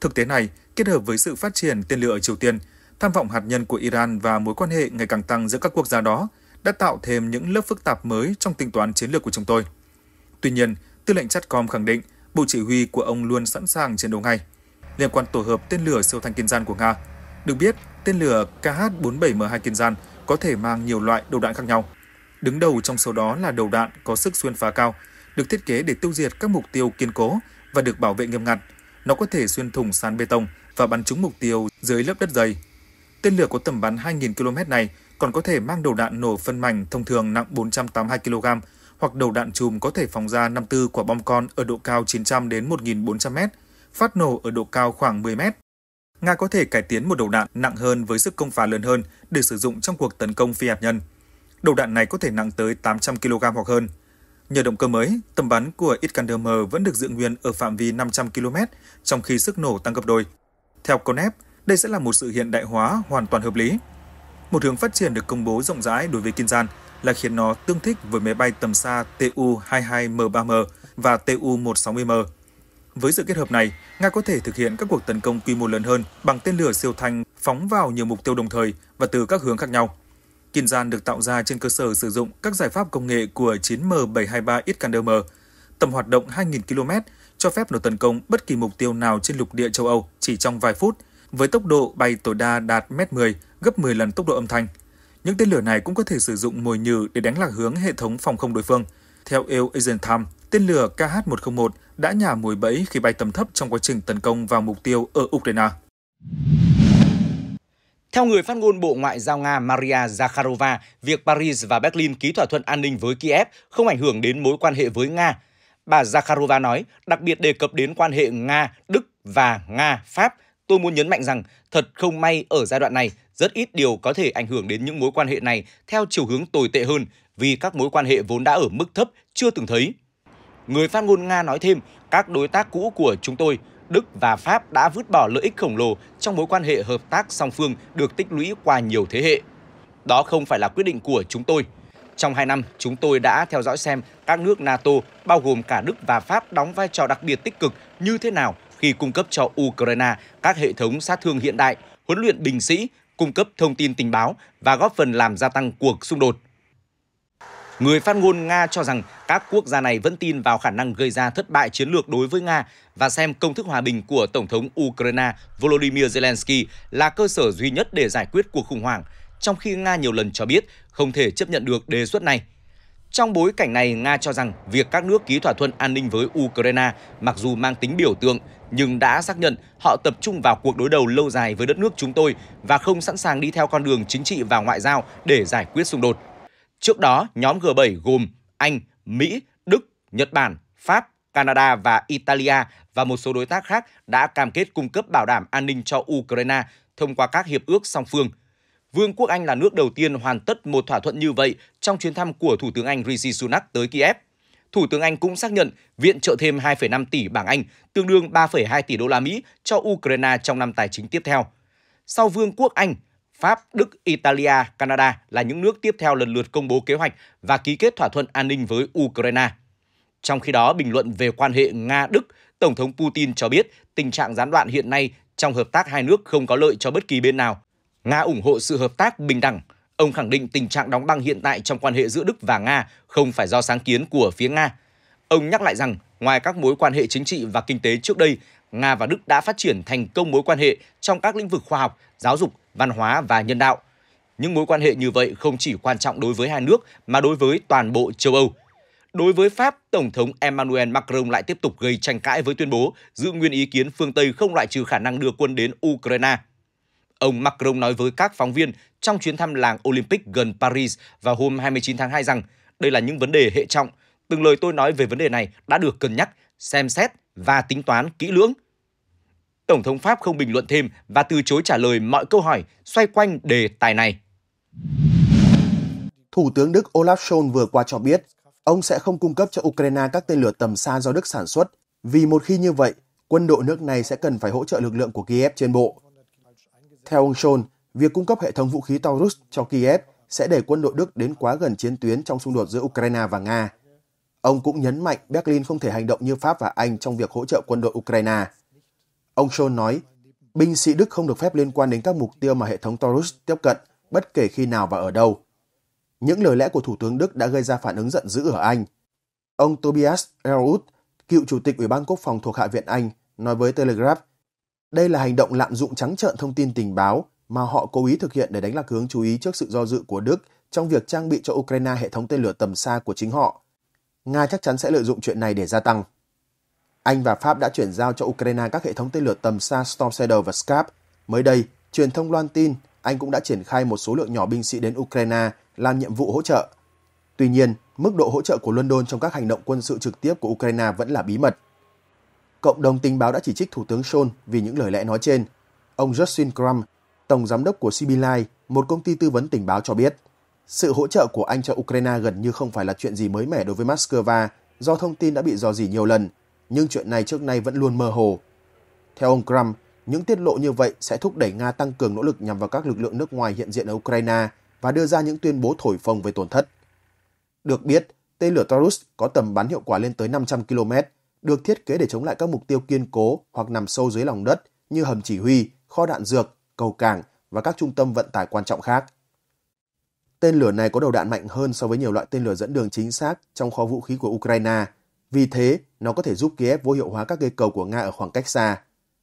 Thực tế này, kết hợp với sự phát triển tên lửa ở Triều Tiên, tham vọng hạt nhân của Iran và mối quan hệ ngày càng tăng giữa các quốc gia đó đã tạo thêm những lớp phức tạp mới trong tính toán chiến lược của chúng tôi. Tuy nhiên, tư lệnh Chatcom khẳng định, Bộ Chỉ huy của ông luôn sẵn sàng chiến đấu ngay liên quan tổ hợp tên lửa siêu thanh Kiên Giang của Nga. Được biết, tên lửa KH-47M2 Kiên Giang có thể mang nhiều loại đầu đạn khác nhau. Đứng đầu trong số đó là đầu đạn có sức xuyên phá cao, được thiết kế để tiêu diệt các mục tiêu kiên cố và được bảo vệ nghiêm ngặt. Nó có thể xuyên thủng sàn bê tông và bắn trúng mục tiêu dưới lớp đất dày. Tên lửa có tầm bắn 2.000 km này còn có thể mang đầu đạn nổ phân mảnh thông thường nặng 482 kg hoặc đầu đạn chùm có thể phóng ra 54 quả bom con ở độ cao 900 đến 1.400 mét phát nổ ở độ cao khoảng 10 mét. Nga có thể cải tiến một đầu đạn nặng hơn với sức công phá lớn hơn để sử dụng trong cuộc tấn công phi hạt nhân. Đầu đạn này có thể nặng tới 800 kg hoặc hơn. Nhờ động cơ mới, tầm bắn của Iskander M vẫn được giữ nguyên ở phạm vi 500 km, trong khi sức nổ tăng gấp đôi. Theo Conep, đây sẽ là một sự hiện đại hóa hoàn toàn hợp lý. Một hướng phát triển được công bố rộng rãi đối với Kinzhan là khiến nó tương thích với máy bay tầm xa Tu-22M3M và Tu-160M với sự kết hợp này, Nga có thể thực hiện các cuộc tấn công quy mô lớn hơn bằng tên lửa siêu thanh phóng vào nhiều mục tiêu đồng thời và từ các hướng khác nhau. Kinzhan được tạo ra trên cơ sở sử dụng các giải pháp công nghệ của chiến M723 Iskander-M, tầm hoạt động 2.000 km, cho phép nó tấn công bất kỳ mục tiêu nào trên lục địa châu Âu chỉ trong vài phút, với tốc độ bay tối đa đạt mét 10, gấp 10 lần tốc độ âm thanh. Những tên lửa này cũng có thể sử dụng mồi nhử để đánh lạc hướng hệ thống phòng không đối phương – theo EU Asian Times, tên lửa KH-101 đã nhả mùi bẫy khi bay tầm thấp trong quá trình tấn công vào mục tiêu ở Ukraine. Theo người phát ngôn Bộ Ngoại giao Nga Maria Zakharova, việc Paris và Berlin ký thỏa thuận an ninh với Kiev không ảnh hưởng đến mối quan hệ với Nga. Bà Zakharova nói, đặc biệt đề cập đến quan hệ Nga, Đức và Nga-Pháp. Tôi muốn nhấn mạnh rằng, thật không may ở giai đoạn này, rất ít điều có thể ảnh hưởng đến những mối quan hệ này theo chiều hướng tồi tệ hơn, vì các mối quan hệ vốn đã ở mức thấp chưa từng thấy. Người phát ngôn Nga nói thêm, các đối tác cũ của chúng tôi, Đức và Pháp đã vứt bỏ lợi ích khổng lồ trong mối quan hệ hợp tác song phương được tích lũy qua nhiều thế hệ. Đó không phải là quyết định của chúng tôi. Trong 2 năm, chúng tôi đã theo dõi xem các nước NATO, bao gồm cả Đức và Pháp, đóng vai trò đặc biệt tích cực như thế nào khi cung cấp cho Ukraine các hệ thống sát thương hiện đại, huấn luyện binh sĩ, cung cấp thông tin tình báo và góp phần làm gia tăng cuộc xung đột. Người phát ngôn Nga cho rằng các quốc gia này vẫn tin vào khả năng gây ra thất bại chiến lược đối với Nga và xem công thức hòa bình của Tổng thống Ukraine Volodymyr Zelensky là cơ sở duy nhất để giải quyết cuộc khủng hoảng, trong khi Nga nhiều lần cho biết không thể chấp nhận được đề xuất này. Trong bối cảnh này, Nga cho rằng việc các nước ký thỏa thuận an ninh với Ukraine mặc dù mang tính biểu tượng nhưng đã xác nhận họ tập trung vào cuộc đối đầu lâu dài với đất nước chúng tôi và không sẵn sàng đi theo con đường chính trị và ngoại giao để giải quyết xung đột. Trước đó, nhóm G7 gồm Anh, Mỹ, Đức, Nhật Bản, Pháp, Canada và Italia và một số đối tác khác đã cam kết cung cấp bảo đảm an ninh cho Ukraine thông qua các hiệp ước song phương. Vương quốc Anh là nước đầu tiên hoàn tất một thỏa thuận như vậy trong chuyến thăm của Thủ tướng Anh Rishi Sunak tới Kiev. Thủ tướng Anh cũng xác nhận viện trợ thêm 2,5 tỷ bảng Anh, tương đương 3,2 tỷ đô la Mỹ cho Ukraine trong năm tài chính tiếp theo. Sau Vương quốc Anh, Pháp, Đức, Italia, Canada là những nước tiếp theo lần lượt công bố kế hoạch và ký kết thỏa thuận an ninh với Ukraine. Trong khi đó, bình luận về quan hệ Nga-Đức, Tổng thống Putin cho biết tình trạng gián đoạn hiện nay trong hợp tác hai nước không có lợi cho bất kỳ bên nào. Nga ủng hộ sự hợp tác bình đẳng. Ông khẳng định tình trạng đóng băng hiện tại trong quan hệ giữa Đức và Nga không phải do sáng kiến của phía Nga. Ông nhắc lại rằng, ngoài các mối quan hệ chính trị và kinh tế trước đây, Nga và Đức đã phát triển thành công mối quan hệ trong các lĩnh vực khoa học, giáo dục, văn hóa và nhân đạo. Những mối quan hệ như vậy không chỉ quan trọng đối với hai nước mà đối với toàn bộ châu Âu. Đối với Pháp, Tổng thống Emmanuel Macron lại tiếp tục gây tranh cãi với tuyên bố giữ nguyên ý kiến phương Tây không loại trừ khả năng đưa quân đến Ukraine. Ông Macron nói với các phóng viên trong chuyến thăm làng Olympic gần Paris vào hôm 29 tháng 2 rằng đây là những vấn đề hệ trọng. Từng lời tôi nói về vấn đề này đã được cân nhắc xem xét và tính toán kỹ lưỡng. Tổng thống Pháp không bình luận thêm và từ chối trả lời mọi câu hỏi xoay quanh đề tài này. Thủ tướng Đức Olaf Scholz vừa qua cho biết, ông sẽ không cung cấp cho Ukraine các tên lửa tầm xa do Đức sản xuất, vì một khi như vậy, quân đội nước này sẽ cần phải hỗ trợ lực lượng của Kiev trên bộ. Theo ông Scholz, việc cung cấp hệ thống vũ khí Taurus cho Kiev sẽ để quân đội Đức đến quá gần chiến tuyến trong xung đột giữa Ukraine và Nga. Ông cũng nhấn mạnh Berlin không thể hành động như Pháp và Anh trong việc hỗ trợ quân đội Ukraine. Ông Scholz nói, binh sĩ Đức không được phép liên quan đến các mục tiêu mà hệ thống Taurus tiếp cận, bất kể khi nào và ở đâu. Những lời lẽ của Thủ tướng Đức đã gây ra phản ứng giận dữ ở Anh. Ông Tobias Erhut, cựu chủ tịch Ủy ban Quốc phòng thuộc Hạ viện Anh, nói với Telegraph, đây là hành động lạm dụng trắng trợn thông tin tình báo mà họ cố ý thực hiện để đánh lạc hướng chú ý trước sự do dự của Đức trong việc trang bị cho Ukraine hệ thống tên lửa tầm xa của chính họ – Nga chắc chắn sẽ lợi dụng chuyện này để gia tăng. Anh và Pháp đã chuyển giao cho Ukraine các hệ thống tên lửa tầm xa Storm Shadow và Scarp. Mới đây, truyền thông loan tin anh cũng đã triển khai một số lượng nhỏ binh sĩ đến Ukraine làm nhiệm vụ hỗ trợ. Tuy nhiên, mức độ hỗ trợ của London trong các hành động quân sự trực tiếp của Ukraine vẫn là bí mật. Cộng đồng tình báo đã chỉ trích Thủ tướng Scholz vì những lời lẽ nói trên. Ông Justin Crum, Tổng Giám đốc của CB một công ty tư vấn tình báo cho biết – sự hỗ trợ của Anh cho Ukraine gần như không phải là chuyện gì mới mẻ đối với Moscow do thông tin đã bị dò dỉ nhiều lần, nhưng chuyện này trước nay vẫn luôn mơ hồ. Theo ông Trump, những tiết lộ như vậy sẽ thúc đẩy Nga tăng cường nỗ lực nhằm vào các lực lượng nước ngoài hiện diện ở Ukraine và đưa ra những tuyên bố thổi phồng về tổn thất. Được biết, tên lửa Taurus có tầm bắn hiệu quả lên tới 500 km, được thiết kế để chống lại các mục tiêu kiên cố hoặc nằm sâu dưới lòng đất như hầm chỉ huy, kho đạn dược, cầu cảng và các trung tâm vận tải quan trọng khác. Tên lửa này có đầu đạn mạnh hơn so với nhiều loại tên lửa dẫn đường chính xác trong kho vũ khí của Ukraine. Vì thế, nó có thể giúp Kiev vô hiệu hóa các cây cầu của Nga ở khoảng cách xa.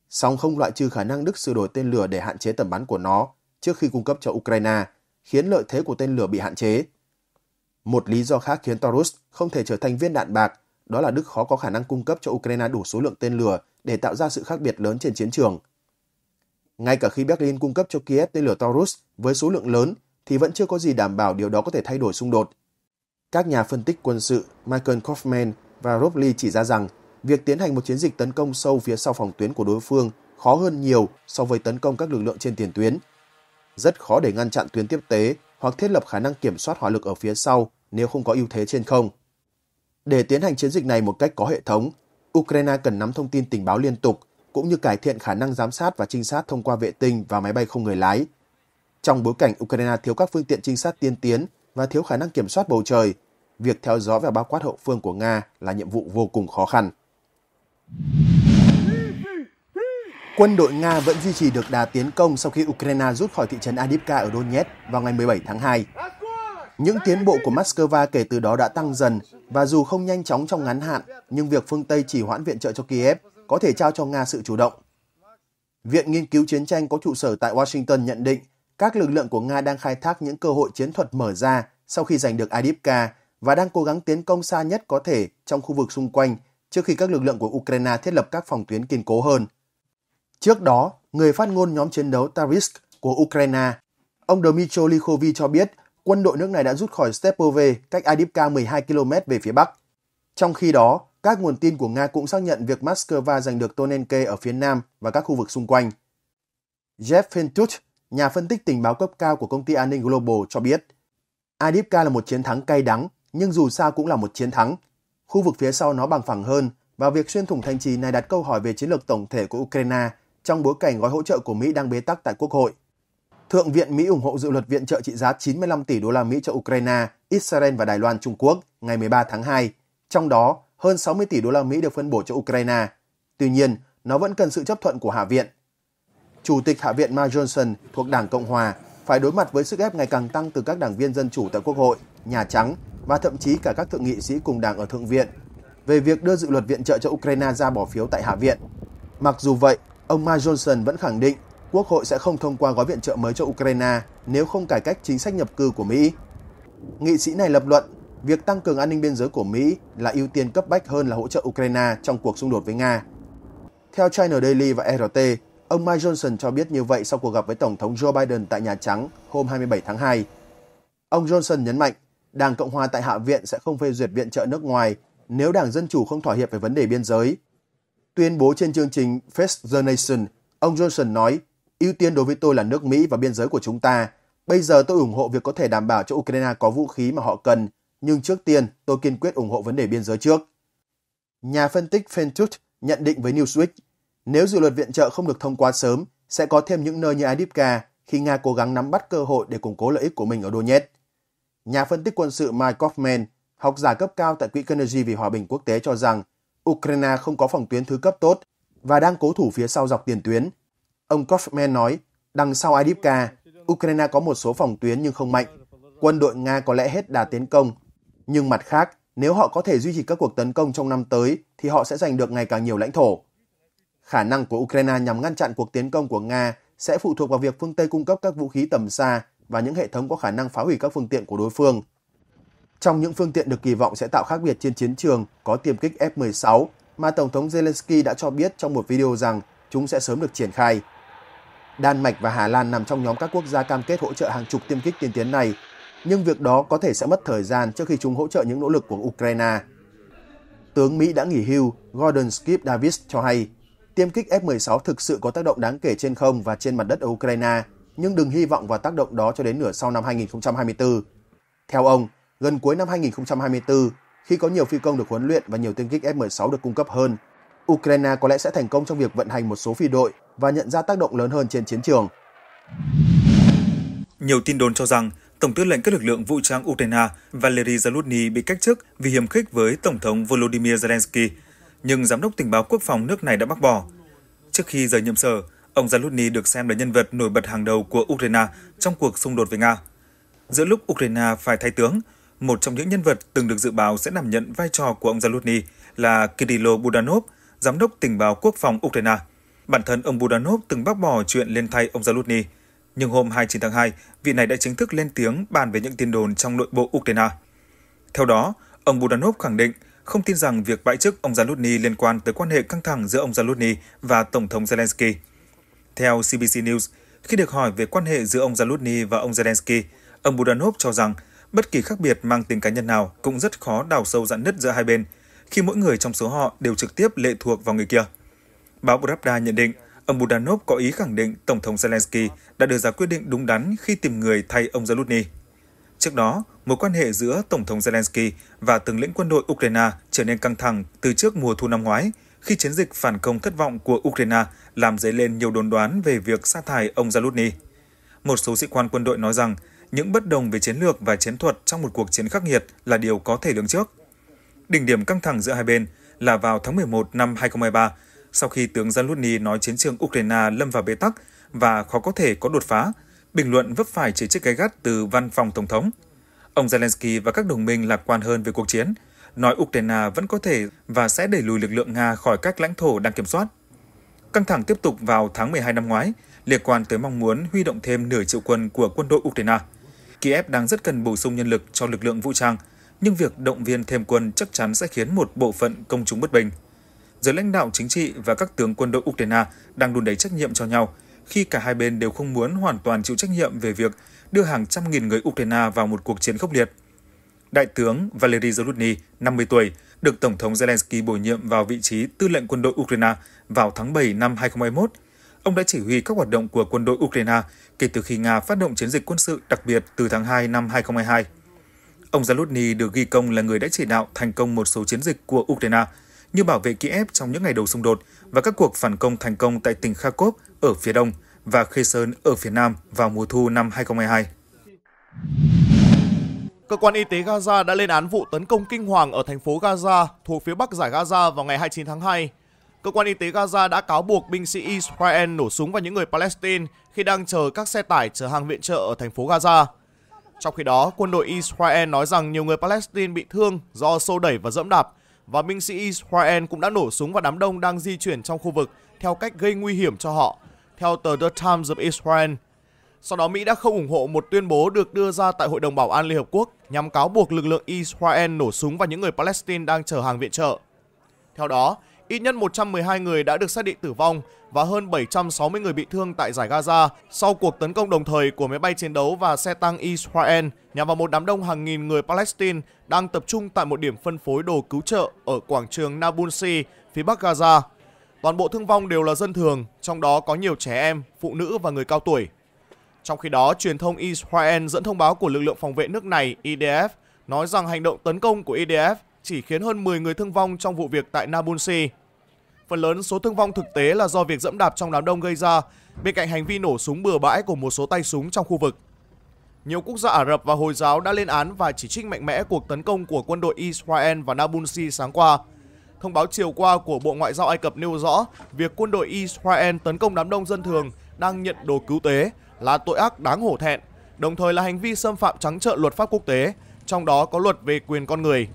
Song không loại trừ khả năng Đức sửa đổi tên lửa để hạn chế tầm bắn của nó trước khi cung cấp cho Ukraine, khiến lợi thế của tên lửa bị hạn chế. Một lý do khác khiến Taurus không thể trở thành viên đạn bạc, đó là Đức khó có khả năng cung cấp cho Ukraine đủ số lượng tên lửa để tạo ra sự khác biệt lớn trên chiến trường. Ngay cả khi Berlin cung cấp cho Kiev tên lửa Taurus với số lượng lớn thì vẫn chưa có gì đảm bảo điều đó có thể thay đổi xung đột. Các nhà phân tích quân sự Michael Kaufman và Rob Lee chỉ ra rằng việc tiến hành một chiến dịch tấn công sâu phía sau phòng tuyến của đối phương khó hơn nhiều so với tấn công các lực lượng trên tiền tuyến. Rất khó để ngăn chặn tuyến tiếp tế hoặc thiết lập khả năng kiểm soát hỏa lực ở phía sau nếu không có ưu thế trên không. Để tiến hành chiến dịch này một cách có hệ thống, Ukraine cần nắm thông tin tình báo liên tục cũng như cải thiện khả năng giám sát và trinh sát thông qua vệ tinh và máy bay không người lái – trong bối cảnh Ukraine thiếu các phương tiện trinh sát tiên tiến và thiếu khả năng kiểm soát bầu trời, việc theo dõi và bao quát hậu phương của Nga là nhiệm vụ vô cùng khó khăn. Quân đội Nga vẫn duy trì được đà tiến công sau khi Ukraine rút khỏi thị trấn Adivka ở Donetsk vào ngày 17 tháng 2. Những tiến bộ của Moscow kể từ đó đã tăng dần và dù không nhanh chóng trong ngắn hạn, nhưng việc phương Tây chỉ hoãn viện trợ cho Kiev có thể trao cho Nga sự chủ động. Viện Nghiên cứu Chiến tranh có trụ sở tại Washington nhận định các lực lượng của Nga đang khai thác những cơ hội chiến thuật mở ra sau khi giành được Adipka và đang cố gắng tiến công xa nhất có thể trong khu vực xung quanh trước khi các lực lượng của Ukraine thiết lập các phòng tuyến kiên cố hơn. Trước đó, người phát ngôn nhóm chiến đấu Tarisk của Ukraine, ông Dmitry Likhovi cho biết quân đội nước này đã rút khỏi Stepove cách Adipka 12 km về phía bắc. Trong khi đó, các nguồn tin của Nga cũng xác nhận việc Moscow giành được Tonenke ở phía nam và các khu vực xung quanh. Jeff Fentut, nhà phân tích tình báo cấp cao của công ty an ninh Global cho biết, Adipka là một chiến thắng cay đắng, nhưng dù sao cũng là một chiến thắng. Khu vực phía sau nó bằng phẳng hơn và việc xuyên thủng thành trì này đặt câu hỏi về chiến lược tổng thể của Ukraine trong bối cảnh gói hỗ trợ của Mỹ đang bế tắc tại Quốc hội. Thượng viện Mỹ ủng hộ dự luật viện trợ trị giá 95 tỷ đô la Mỹ cho Ukraine, Israel và Đài Loan Trung Quốc ngày 13 tháng 2, trong đó hơn 60 tỷ đô la Mỹ được phân bổ cho Ukraine. Tuy nhiên, nó vẫn cần sự chấp thuận của Hạ viện Chủ tịch Hạ viện Mike Johnson thuộc Đảng Cộng Hòa phải đối mặt với sức ép ngày càng tăng từ các đảng viên dân chủ tại Quốc hội, Nhà Trắng và thậm chí cả các thượng nghị sĩ cùng đảng ở Thượng viện về việc đưa dự luật viện trợ cho Ukraine ra bỏ phiếu tại Hạ viện. Mặc dù vậy, ông Mike Johnson vẫn khẳng định Quốc hội sẽ không thông qua gói viện trợ mới cho Ukraine nếu không cải cách chính sách nhập cư của Mỹ. Nghị sĩ này lập luận việc tăng cường an ninh biên giới của Mỹ là ưu tiên cấp bách hơn là hỗ trợ Ukraine trong cuộc xung đột với Nga. Theo China Daily và RT, Ông Mike Johnson cho biết như vậy sau cuộc gặp với Tổng thống Joe Biden tại Nhà Trắng hôm 27 tháng 2. Ông Johnson nhấn mạnh, Đảng Cộng hòa tại Hạ viện sẽ không phê duyệt viện trợ nước ngoài nếu Đảng Dân Chủ không thỏa hiệp về vấn đề biên giới. Tuyên bố trên chương trình Face the Nation, ông Johnson nói, ưu tiên đối với tôi là nước Mỹ và biên giới của chúng ta. Bây giờ tôi ủng hộ việc có thể đảm bảo cho Ukraine có vũ khí mà họ cần, nhưng trước tiên tôi kiên quyết ủng hộ vấn đề biên giới trước. Nhà phân tích Fentut nhận định với Newsweek nếu dự luật viện trợ không được thông qua sớm, sẽ có thêm những nơi như Adipka khi Nga cố gắng nắm bắt cơ hội để củng cố lợi ích của mình ở Donetsk. Nhà phân tích quân sự Mike Kaufman, học giả cấp cao tại Quỹ Carnegie vì Hòa bình Quốc tế cho rằng Ukraine không có phòng tuyến thứ cấp tốt và đang cố thủ phía sau dọc tiền tuyến. Ông Kaufman nói, đằng sau Adipka, Ukraine có một số phòng tuyến nhưng không mạnh. Quân đội Nga có lẽ hết đà tiến công. Nhưng mặt khác, nếu họ có thể duy trì các cuộc tấn công trong năm tới, thì họ sẽ giành được ngày càng nhiều lãnh thổ. Khả năng của Ukraine nhằm ngăn chặn cuộc tiến công của Nga sẽ phụ thuộc vào việc phương Tây cung cấp các vũ khí tầm xa và những hệ thống có khả năng phá hủy các phương tiện của đối phương. Trong những phương tiện được kỳ vọng sẽ tạo khác biệt trên chiến trường có tiêm kích F-16 mà Tổng thống Zelensky đã cho biết trong một video rằng chúng sẽ sớm được triển khai. Đan Mạch và Hà Lan nằm trong nhóm các quốc gia cam kết hỗ trợ hàng chục tiêm kích tiên tiến này, nhưng việc đó có thể sẽ mất thời gian trước khi chúng hỗ trợ những nỗ lực của Ukraine. Tướng Mỹ đã nghỉ hưu Gordon Skip Davis cho hay tiêm kích F-16 thực sự có tác động đáng kể trên không và trên mặt đất ở Ukraine, nhưng đừng hy vọng vào tác động đó cho đến nửa sau năm 2024. Theo ông, gần cuối năm 2024, khi có nhiều phi công được huấn luyện và nhiều tiêm kích F-16 được cung cấp hơn, Ukraine có lẽ sẽ thành công trong việc vận hành một số phi đội và nhận ra tác động lớn hơn trên chiến trường. Nhiều tin đồn cho rằng Tổng tư lệnh các lực lượng vũ trang Ukraine Valery Zaluzny bị cách chức vì hiềm khích với Tổng thống Volodymyr Zelensky – nhưng Giám đốc Tình báo Quốc phòng nước này đã bác bỏ. Trước khi rời nhiệm sở, ông Zalutny được xem là nhân vật nổi bật hàng đầu của Ukraine trong cuộc xung đột với Nga. Giữa lúc Ukraine phải thay tướng, một trong những nhân vật từng được dự báo sẽ đảm nhận vai trò của ông Zalutny là Kirilo Budanov, Giám đốc Tình báo Quốc phòng Ukraine. Bản thân ông Budanov từng bác bỏ chuyện lên thay ông Zalutny, nhưng hôm 29 tháng 2, vị này đã chính thức lên tiếng bàn về những tin đồn trong nội bộ Ukraine. Theo đó, ông Budanov khẳng định không tin rằng việc bãi chức ông Zalutny liên quan tới quan hệ căng thẳng giữa ông Zalutny và Tổng thống Zelensky. Theo CBC News, khi được hỏi về quan hệ giữa ông Zalutny và ông Zelensky, ông Budanov cho rằng bất kỳ khác biệt mang tính cá nhân nào cũng rất khó đào sâu dạn nứt giữa hai bên, khi mỗi người trong số họ đều trực tiếp lệ thuộc vào người kia. Báo Pravda nhận định, ông Budanov có ý khẳng định Tổng thống Zelensky đã đưa ra quyết định đúng đắn khi tìm người thay ông Zalutny. Trước đó, mối quan hệ giữa Tổng thống Zelensky và tướng lĩnh quân đội Ukraine trở nên căng thẳng từ trước mùa thu năm ngoái, khi chiến dịch phản công thất vọng của Ukraine làm dấy lên nhiều đồn đoán về việc sa thải ông Zaluzny. Một số sĩ quan quân đội nói rằng những bất đồng về chiến lược và chiến thuật trong một cuộc chiến khắc nghiệt là điều có thể lường trước. Đỉnh điểm căng thẳng giữa hai bên là vào tháng 11 năm 2023, sau khi tướng Zaluzny nói chiến trường Ukraine lâm vào bế tắc và khó có thể có đột phá – bình luận vấp phải chỉ trích gay gắt từ văn phòng Tổng thống. Ông Zelensky và các đồng minh lạc quan hơn về cuộc chiến, nói Ukraine vẫn có thể và sẽ đẩy lùi lực lượng Nga khỏi các lãnh thổ đang kiểm soát. Căng thẳng tiếp tục vào tháng 12 năm ngoái, liên quan tới mong muốn huy động thêm nửa triệu quân của quân đội Ukraine. Kiev đang rất cần bổ sung nhân lực cho lực lượng vũ trang, nhưng việc động viên thêm quân chắc chắn sẽ khiến một bộ phận công chúng bất bình. Giới lãnh đạo chính trị và các tướng quân đội Ukraine đang đùn đẩy trách nhiệm cho nhau – khi cả hai bên đều không muốn hoàn toàn chịu trách nhiệm về việc đưa hàng trăm nghìn người Ukraine vào một cuộc chiến khốc liệt. Đại tướng Valery Zelensky, 50 tuổi, được Tổng thống Zelensky bổ nhiệm vào vị trí tư lệnh quân đội Ukraine vào tháng 7 năm 2021. Ông đã chỉ huy các hoạt động của quân đội Ukraine kể từ khi Nga phát động chiến dịch quân sự đặc biệt từ tháng 2 năm 2022. Ông Zalutny được ghi công là người đã chỉ đạo thành công một số chiến dịch của Ukraine, như bảo vệ Kiev trong những ngày đầu xung đột và các cuộc phản công thành công tại tỉnh Kharkov ở phía đông và Khê sơn ở phía nam vào mùa thu năm 2022. Cơ quan y tế Gaza đã lên án vụ tấn công kinh hoàng ở thành phố Gaza thuộc phía bắc giải Gaza vào ngày 29 tháng 2. Cơ quan y tế Gaza đã cáo buộc binh sĩ Israel nổ súng vào những người Palestine khi đang chờ các xe tải chở hàng viện trợ ở thành phố Gaza. Trong khi đó, quân đội Israel nói rằng nhiều người Palestine bị thương do sô đẩy và dẫm đạp và binh sĩ Israel cũng đã nổ súng vào đám đông đang di chuyển trong khu vực theo cách gây nguy hiểm cho họ, theo tờ The Times of Israel. Sau đó Mỹ đã không ủng hộ một tuyên bố được đưa ra tại Hội đồng Bảo an Liên Hợp Quốc nhằm cáo buộc lực lượng Israel nổ súng vào những người Palestine đang chở hàng viện trợ. Theo đó, ít nhất 112 người đã được xác định tử vong và hơn 760 người bị thương tại giải Gaza sau cuộc tấn công đồng thời của máy bay chiến đấu và xe tăng Israel nhằm vào một đám đông hàng nghìn người Palestine đang tập trung tại một điểm phân phối đồ cứu trợ ở quảng trường Nabulsi, phía bắc Gaza. Toàn bộ thương vong đều là dân thường, trong đó có nhiều trẻ em, phụ nữ và người cao tuổi. Trong khi đó, truyền thông Israel dẫn thông báo của lực lượng phòng vệ nước này IDF e nói rằng hành động tấn công của IDF e chỉ khiến hơn 10 người thương vong trong vụ việc tại Nabunsi. Phần lớn số thương vong thực tế là do việc dẫm đạp trong đám đông gây ra, bên cạnh hành vi nổ súng bừa bãi của một số tay súng trong khu vực. Nhiều quốc gia Ả Rập và Hồi giáo đã lên án và chỉ trích mạnh mẽ cuộc tấn công của quân đội Israel và Nabunsi sáng qua. Thông báo chiều qua của Bộ Ngoại giao Ai Cập nêu rõ việc quân đội Israel tấn công đám đông dân thường đang nhận đồ cứu tế là tội ác đáng hổ thẹn, đồng thời là hành vi xâm phạm trắng trợn luật pháp quốc tế, trong đó có luật về quyền con người.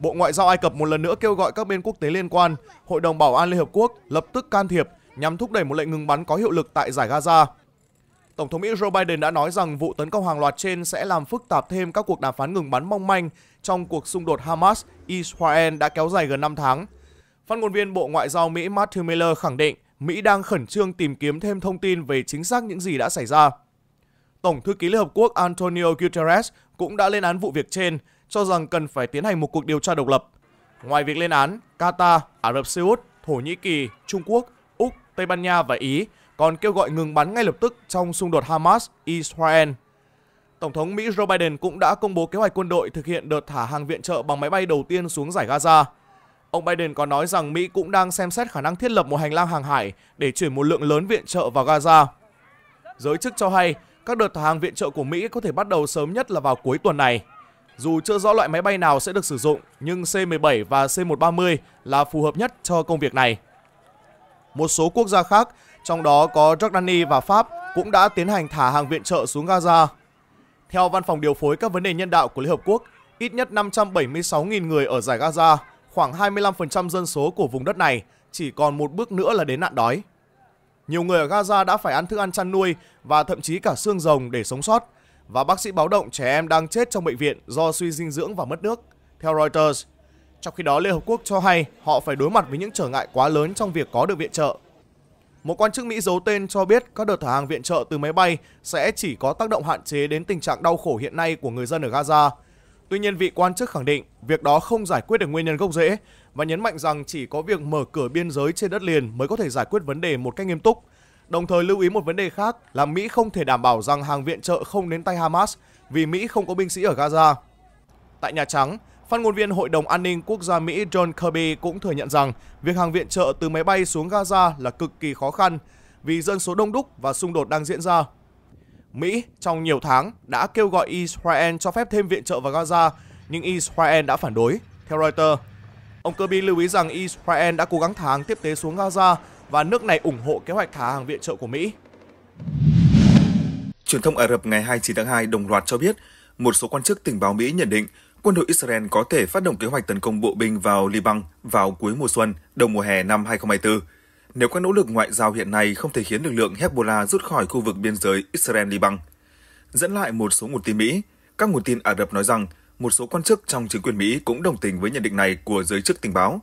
Bộ Ngoại giao Ai Cập một lần nữa kêu gọi các bên quốc tế liên quan, Hội đồng Bảo an Liên Hợp Quốc lập tức can thiệp nhằm thúc đẩy một lệnh ngừng bắn có hiệu lực tại giải Gaza. Tổng thống Mỹ Joe Biden đã nói rằng vụ tấn công hàng loạt trên sẽ làm phức tạp thêm các cuộc đàm phán ngừng bắn mong manh trong cuộc xung đột Hamas-Israel đã kéo dài gần 5 tháng. Phát ngôn viên Bộ Ngoại giao Mỹ Matthew Miller khẳng định Mỹ đang khẩn trương tìm kiếm thêm thông tin về chính xác những gì đã xảy ra. Tổng thư ký Liên Hợp Quốc Antonio Guterres cũng đã lên án vụ việc trên, cho rằng cần phải tiến hành một cuộc điều tra độc lập. Ngoài việc lên án, Qatar, Ả Rập Xê Út, Thổ Nhĩ Kỳ, Trung Quốc, Úc, Tây Ban Nha và Ý còn kêu gọi ngừng bắn ngay lập tức trong xung đột Hamas-Israel. Tổng thống Mỹ Joe Biden cũng đã công bố kế hoạch quân đội thực hiện đợt thả hàng viện trợ bằng máy bay đầu tiên xuống giải Gaza. Ông Biden còn nói rằng Mỹ cũng đang xem xét khả năng thiết lập một hành lang hàng hải để chuyển một lượng lớn viện trợ vào Gaza. Giới chức cho hay, các đợt thả hàng viện trợ của Mỹ có thể bắt đầu sớm nhất là vào cuối tuần này. Dù chưa rõ loại máy bay nào sẽ được sử dụng, nhưng C-17 và C-130 là phù hợp nhất cho công việc này. Một số quốc gia khác, trong đó có Jordani và Pháp, cũng đã tiến hành thả hàng viện trợ xuống Gaza. Theo Văn phòng Điều phối các vấn đề nhân đạo của Liên Hợp Quốc, ít nhất 576.000 người ở giải Gaza, khoảng 25% dân số của vùng đất này, chỉ còn một bước nữa là đến nạn đói. Nhiều người ở Gaza đã phải ăn thức ăn chăn nuôi và thậm chí cả xương rồng để sống sót – và bác sĩ báo động trẻ em đang chết trong bệnh viện do suy dinh dưỡng và mất nước, theo Reuters. Trong khi đó, Liên Hợp Quốc cho hay họ phải đối mặt với những trở ngại quá lớn trong việc có được viện trợ. Một quan chức Mỹ giấu tên cho biết các đợt thả hàng viện trợ từ máy bay sẽ chỉ có tác động hạn chế đến tình trạng đau khổ hiện nay của người dân ở Gaza. Tuy nhiên, vị quan chức khẳng định việc đó không giải quyết được nguyên nhân gốc rễ và nhấn mạnh rằng chỉ có việc mở cửa biên giới trên đất liền mới có thể giải quyết vấn đề một cách nghiêm túc – Đồng thời lưu ý một vấn đề khác là Mỹ không thể đảm bảo rằng hàng viện trợ không đến tay Hamas vì Mỹ không có binh sĩ ở Gaza. Tại Nhà Trắng, Phát ngôn viên Hội đồng An ninh Quốc gia Mỹ John Kirby cũng thừa nhận rằng việc hàng viện trợ từ máy bay xuống Gaza là cực kỳ khó khăn vì dân số đông đúc và xung đột đang diễn ra. Mỹ trong nhiều tháng đã kêu gọi Israel cho phép thêm viện trợ vào Gaza, nhưng Israel đã phản đối, theo Reuters. Ông Kirby lưu ý rằng Israel đã cố gắng thả hàng tiếp tế xuống Gaza và nước này ủng hộ kế hoạch thả hàng viện trợ của Mỹ. Truyền thông Ả Rập ngày 29 tháng 2 đồng loạt cho biết, một số quan chức tình báo Mỹ nhận định quân đội Israel có thể phát động kế hoạch tấn công bộ binh vào Liban vào cuối mùa xuân, đầu mùa hè năm 2024. Nếu các nỗ lực ngoại giao hiện nay không thể khiến lực lượng Hezbollah rút khỏi khu vực biên giới Israel-Liban. Dẫn lại một số nguồn tin Mỹ, các nguồn tin Ả Rập nói rằng một số quan chức trong chính quyền Mỹ cũng đồng tình với nhận định này của giới chức tình báo.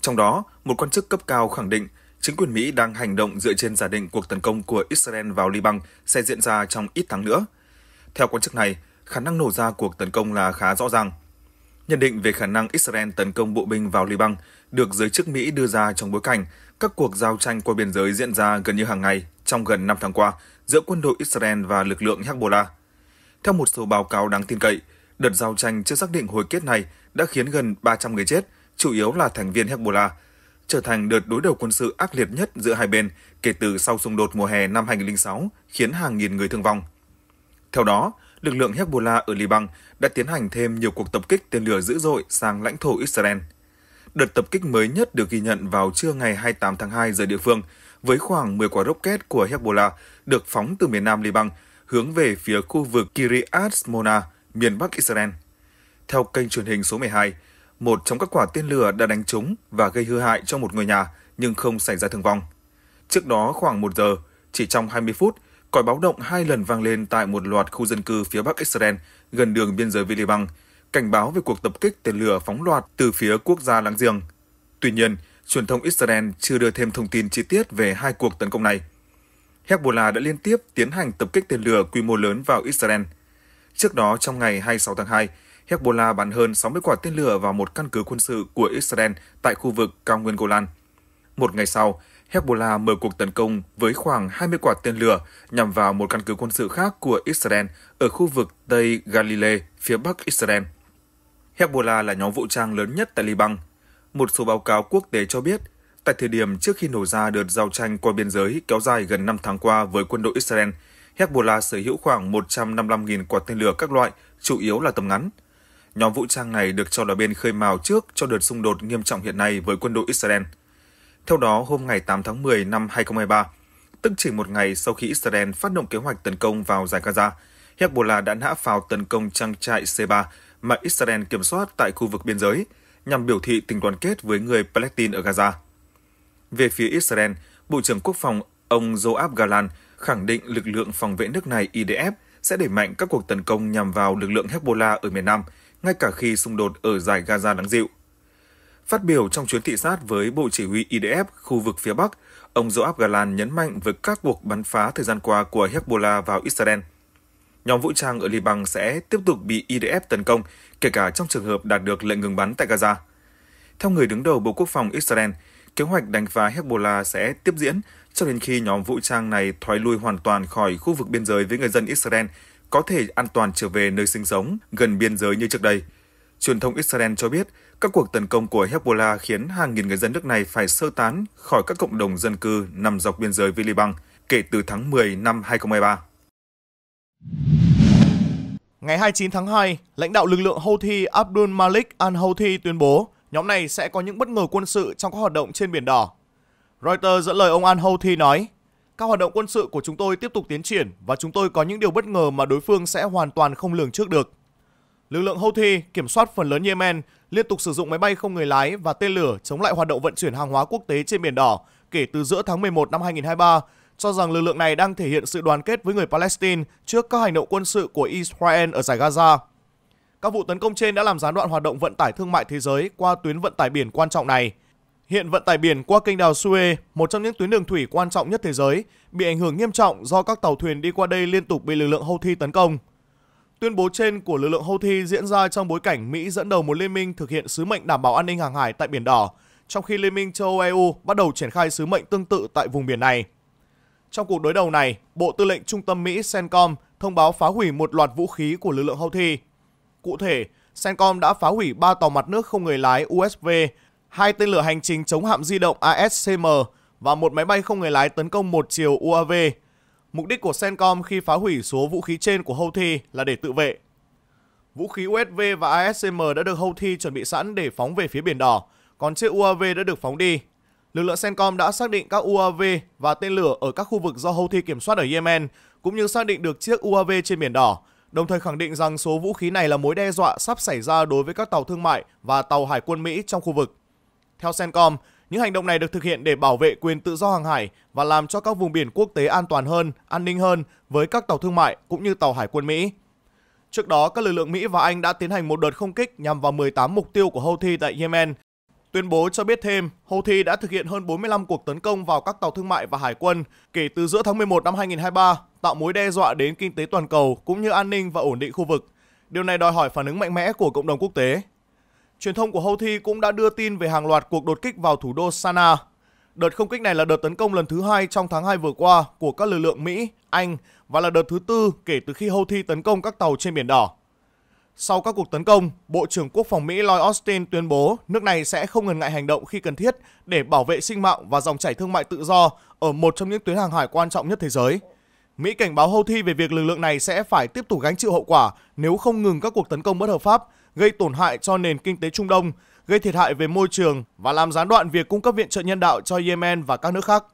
Trong đó, một quan chức cấp cao khẳng định Chính quyền Mỹ đang hành động dựa trên giả định cuộc tấn công của Israel vào Liban sẽ diễn ra trong ít tháng nữa. Theo quan chức này, khả năng nổ ra cuộc tấn công là khá rõ ràng. Nhận định về khả năng Israel tấn công bộ binh vào Liban được giới chức Mỹ đưa ra trong bối cảnh các cuộc giao tranh qua biên giới diễn ra gần như hàng ngày trong gần 5 tháng qua giữa quân đội Israel và lực lượng Hezbollah. Theo một số báo cáo đáng tin cậy, đợt giao tranh chưa xác định hồi kết này đã khiến gần 300 người chết, chủ yếu là thành viên Hezbollah, trở thành đợt đối đầu quân sự ác liệt nhất giữa hai bên kể từ sau xung đột mùa hè năm 2006, khiến hàng nghìn người thương vong. Theo đó, lực lượng Hezbollah ở Liban đã tiến hành thêm nhiều cuộc tập kích tên lửa dữ dội sang lãnh thổ Israel. Đợt tập kích mới nhất được ghi nhận vào trưa ngày 28 tháng 2 giờ địa phương, với khoảng 10 quả rocket của Hezbollah được phóng từ miền nam Liban hướng về phía khu vực Kiryat Mona, miền bắc Israel. Theo kênh truyền hình số 12, một trong các quả tên lửa đã đánh trúng và gây hư hại cho một người nhà nhưng không xảy ra thương vong. Trước đó khoảng 1 giờ, chỉ trong 20 phút, còi báo động hai lần vang lên tại một loạt khu dân cư phía bắc Israel gần đường biên giới với Liban, cảnh báo về cuộc tập kích tên lửa phóng loạt từ phía quốc gia láng giềng. Tuy nhiên, truyền thông Israel chưa đưa thêm thông tin chi tiết về hai cuộc tấn công này. Hezbollah đã liên tiếp tiến hành tập kích tên lửa quy mô lớn vào Israel. Trước đó, trong ngày 26 tháng 2, Hezbollah bắn hơn 60 quả tên lửa vào một căn cứ quân sự của Israel tại khu vực cao nguyên Golan. Một ngày sau, Hezbollah mở cuộc tấn công với khoảng 20 quả tên lửa nhằm vào một căn cứ quân sự khác của Israel ở khu vực Tây Galilee, phía bắc Israel. Hezbollah là nhóm vũ trang lớn nhất tại Liban. Một số báo cáo quốc tế cho biết, tại thời điểm trước khi nổ ra đợt giao tranh qua biên giới kéo dài gần 5 tháng qua với quân đội Israel, Hezbollah sở hữu khoảng 155.000 quả tên lửa các loại, chủ yếu là tầm ngắn – Nhóm vũ trang này được cho là bên khơi mào trước cho đợt xung đột nghiêm trọng hiện nay với quân đội Israel. Theo đó, hôm ngày 8 tháng 10 năm 2023, tức chỉ một ngày sau khi Israel phát động kế hoạch tấn công vào giải Gaza, Hezbollah đã nã pháo tấn công trang trại C3 mà Israel kiểm soát tại khu vực biên giới, nhằm biểu thị tình đoàn kết với người Palestine ở Gaza. Về phía Israel, Bộ trưởng Quốc phòng ông Joab Galan khẳng định lực lượng phòng vệ nước này IDF sẽ đẩy mạnh các cuộc tấn công nhằm vào lực lượng Hezbollah ở miền Nam ngay cả khi xung đột ở giải Gaza lắng dịu. Phát biểu trong chuyến thị sát với Bộ Chỉ huy IDF khu vực phía Bắc, ông Joab Galan nhấn mạnh về các cuộc bắn phá thời gian qua của Hezbollah vào Israel. Nhóm vũ trang ở Liban sẽ tiếp tục bị IDF tấn công, kể cả trong trường hợp đạt được lệnh ngừng bắn tại Gaza. Theo người đứng đầu Bộ Quốc phòng Israel, kế hoạch đánh phá Hezbollah sẽ tiếp diễn cho đến khi nhóm vũ trang này thoái lui hoàn toàn khỏi khu vực biên giới với người dân Israel có thể an toàn trở về nơi sinh sống gần biên giới như trước đây. Truyền thông Israel cho biết, các cuộc tấn công của Hezbollah khiến hàng nghìn người dân nước này phải sơ tán khỏi các cộng đồng dân cư nằm dọc biên giới với Liban kể từ tháng 10 năm 2023. Ngày 29 tháng 2, lãnh đạo lực lượng Houthi Abdul Malik al-Houthi tuyên bố nhóm này sẽ có những bất ngờ quân sự trong các hoạt động trên Biển Đỏ. Reuters dẫn lời ông al-Houthi nói, các hoạt động quân sự của chúng tôi tiếp tục tiến triển và chúng tôi có những điều bất ngờ mà đối phương sẽ hoàn toàn không lường trước được. Lực lượng Houthi kiểm soát phần lớn Yemen, liên tục sử dụng máy bay không người lái và tên lửa chống lại hoạt động vận chuyển hàng hóa quốc tế trên Biển Đỏ kể từ giữa tháng 11 năm 2023, cho rằng lực lượng này đang thể hiện sự đoàn kết với người Palestine trước các hành động quân sự của Israel ở giải Gaza. Các vụ tấn công trên đã làm gián đoạn hoạt động vận tải thương mại thế giới qua tuyến vận tải biển quan trọng này. Hiện vận tải biển qua kênh đào Suez, một trong những tuyến đường thủy quan trọng nhất thế giới, bị ảnh hưởng nghiêm trọng do các tàu thuyền đi qua đây liên tục bị lực lượng Houthi tấn công. Tuyên bố trên của lực lượng Houthi diễn ra trong bối cảnh Mỹ dẫn đầu một liên minh thực hiện sứ mệnh đảm bảo an ninh hàng hải tại Biển Đỏ, trong khi Liên minh châu Âu EU bắt đầu triển khai sứ mệnh tương tự tại vùng biển này. Trong cuộc đối đầu này, Bộ Tư lệnh Trung tâm Mỹ CENTCOM thông báo phá hủy một loạt vũ khí của lực lượng Houthi. Cụ thể, CENTCOM đã phá hủy 3 tàu mặt nước không người lái USV hai tên lửa hành trình chống hạm di động ASCM và một máy bay không người lái tấn công một chiều UAV. Mục đích của Sencom khi phá hủy số vũ khí trên của Houthi là để tự vệ. Vũ khí USV và ASCM đã được Houthi chuẩn bị sẵn để phóng về phía Biển Đỏ, còn chiếc UAV đã được phóng đi. Lực lượng Sencom đã xác định các UAV và tên lửa ở các khu vực do Houthi kiểm soát ở Yemen, cũng như xác định được chiếc UAV trên Biển Đỏ, đồng thời khẳng định rằng số vũ khí này là mối đe dọa sắp xảy ra đối với các tàu thương mại và tàu hải quân Mỹ trong khu vực. Theo Sencom, những hành động này được thực hiện để bảo vệ quyền tự do hàng hải và làm cho các vùng biển quốc tế an toàn hơn, an ninh hơn với các tàu thương mại cũng như tàu hải quân Mỹ. Trước đó, các lực lượng Mỹ và Anh đã tiến hành một đợt không kích nhằm vào 18 mục tiêu của Houthi tại Yemen. Tuyên bố cho biết thêm, Houthi đã thực hiện hơn 45 cuộc tấn công vào các tàu thương mại và hải quân kể từ giữa tháng 11 năm 2023, tạo mối đe dọa đến kinh tế toàn cầu cũng như an ninh và ổn định khu vực. Điều này đòi hỏi phản ứng mạnh mẽ của cộng đồng quốc tế truyền thông của Houthi cũng đã đưa tin về hàng loạt cuộc đột kích vào thủ đô Sana. Đợt không kích này là đợt tấn công lần thứ hai trong tháng 2 vừa qua của các lực lượng Mỹ, Anh và là đợt thứ tư kể từ khi Houthi tấn công các tàu trên Biển Đỏ. Sau các cuộc tấn công, Bộ trưởng Quốc phòng Mỹ Lloyd Austin tuyên bố nước này sẽ không ngần ngại hành động khi cần thiết để bảo vệ sinh mạng và dòng chảy thương mại tự do ở một trong những tuyến hàng hải quan trọng nhất thế giới. Mỹ cảnh báo Houthi về việc lực lượng này sẽ phải tiếp tục gánh chịu hậu quả nếu không ngừng các cuộc tấn công bất hợp pháp gây tổn hại cho nền kinh tế Trung Đông, gây thiệt hại về môi trường và làm gián đoạn việc cung cấp viện trợ nhân đạo cho Yemen và các nước khác.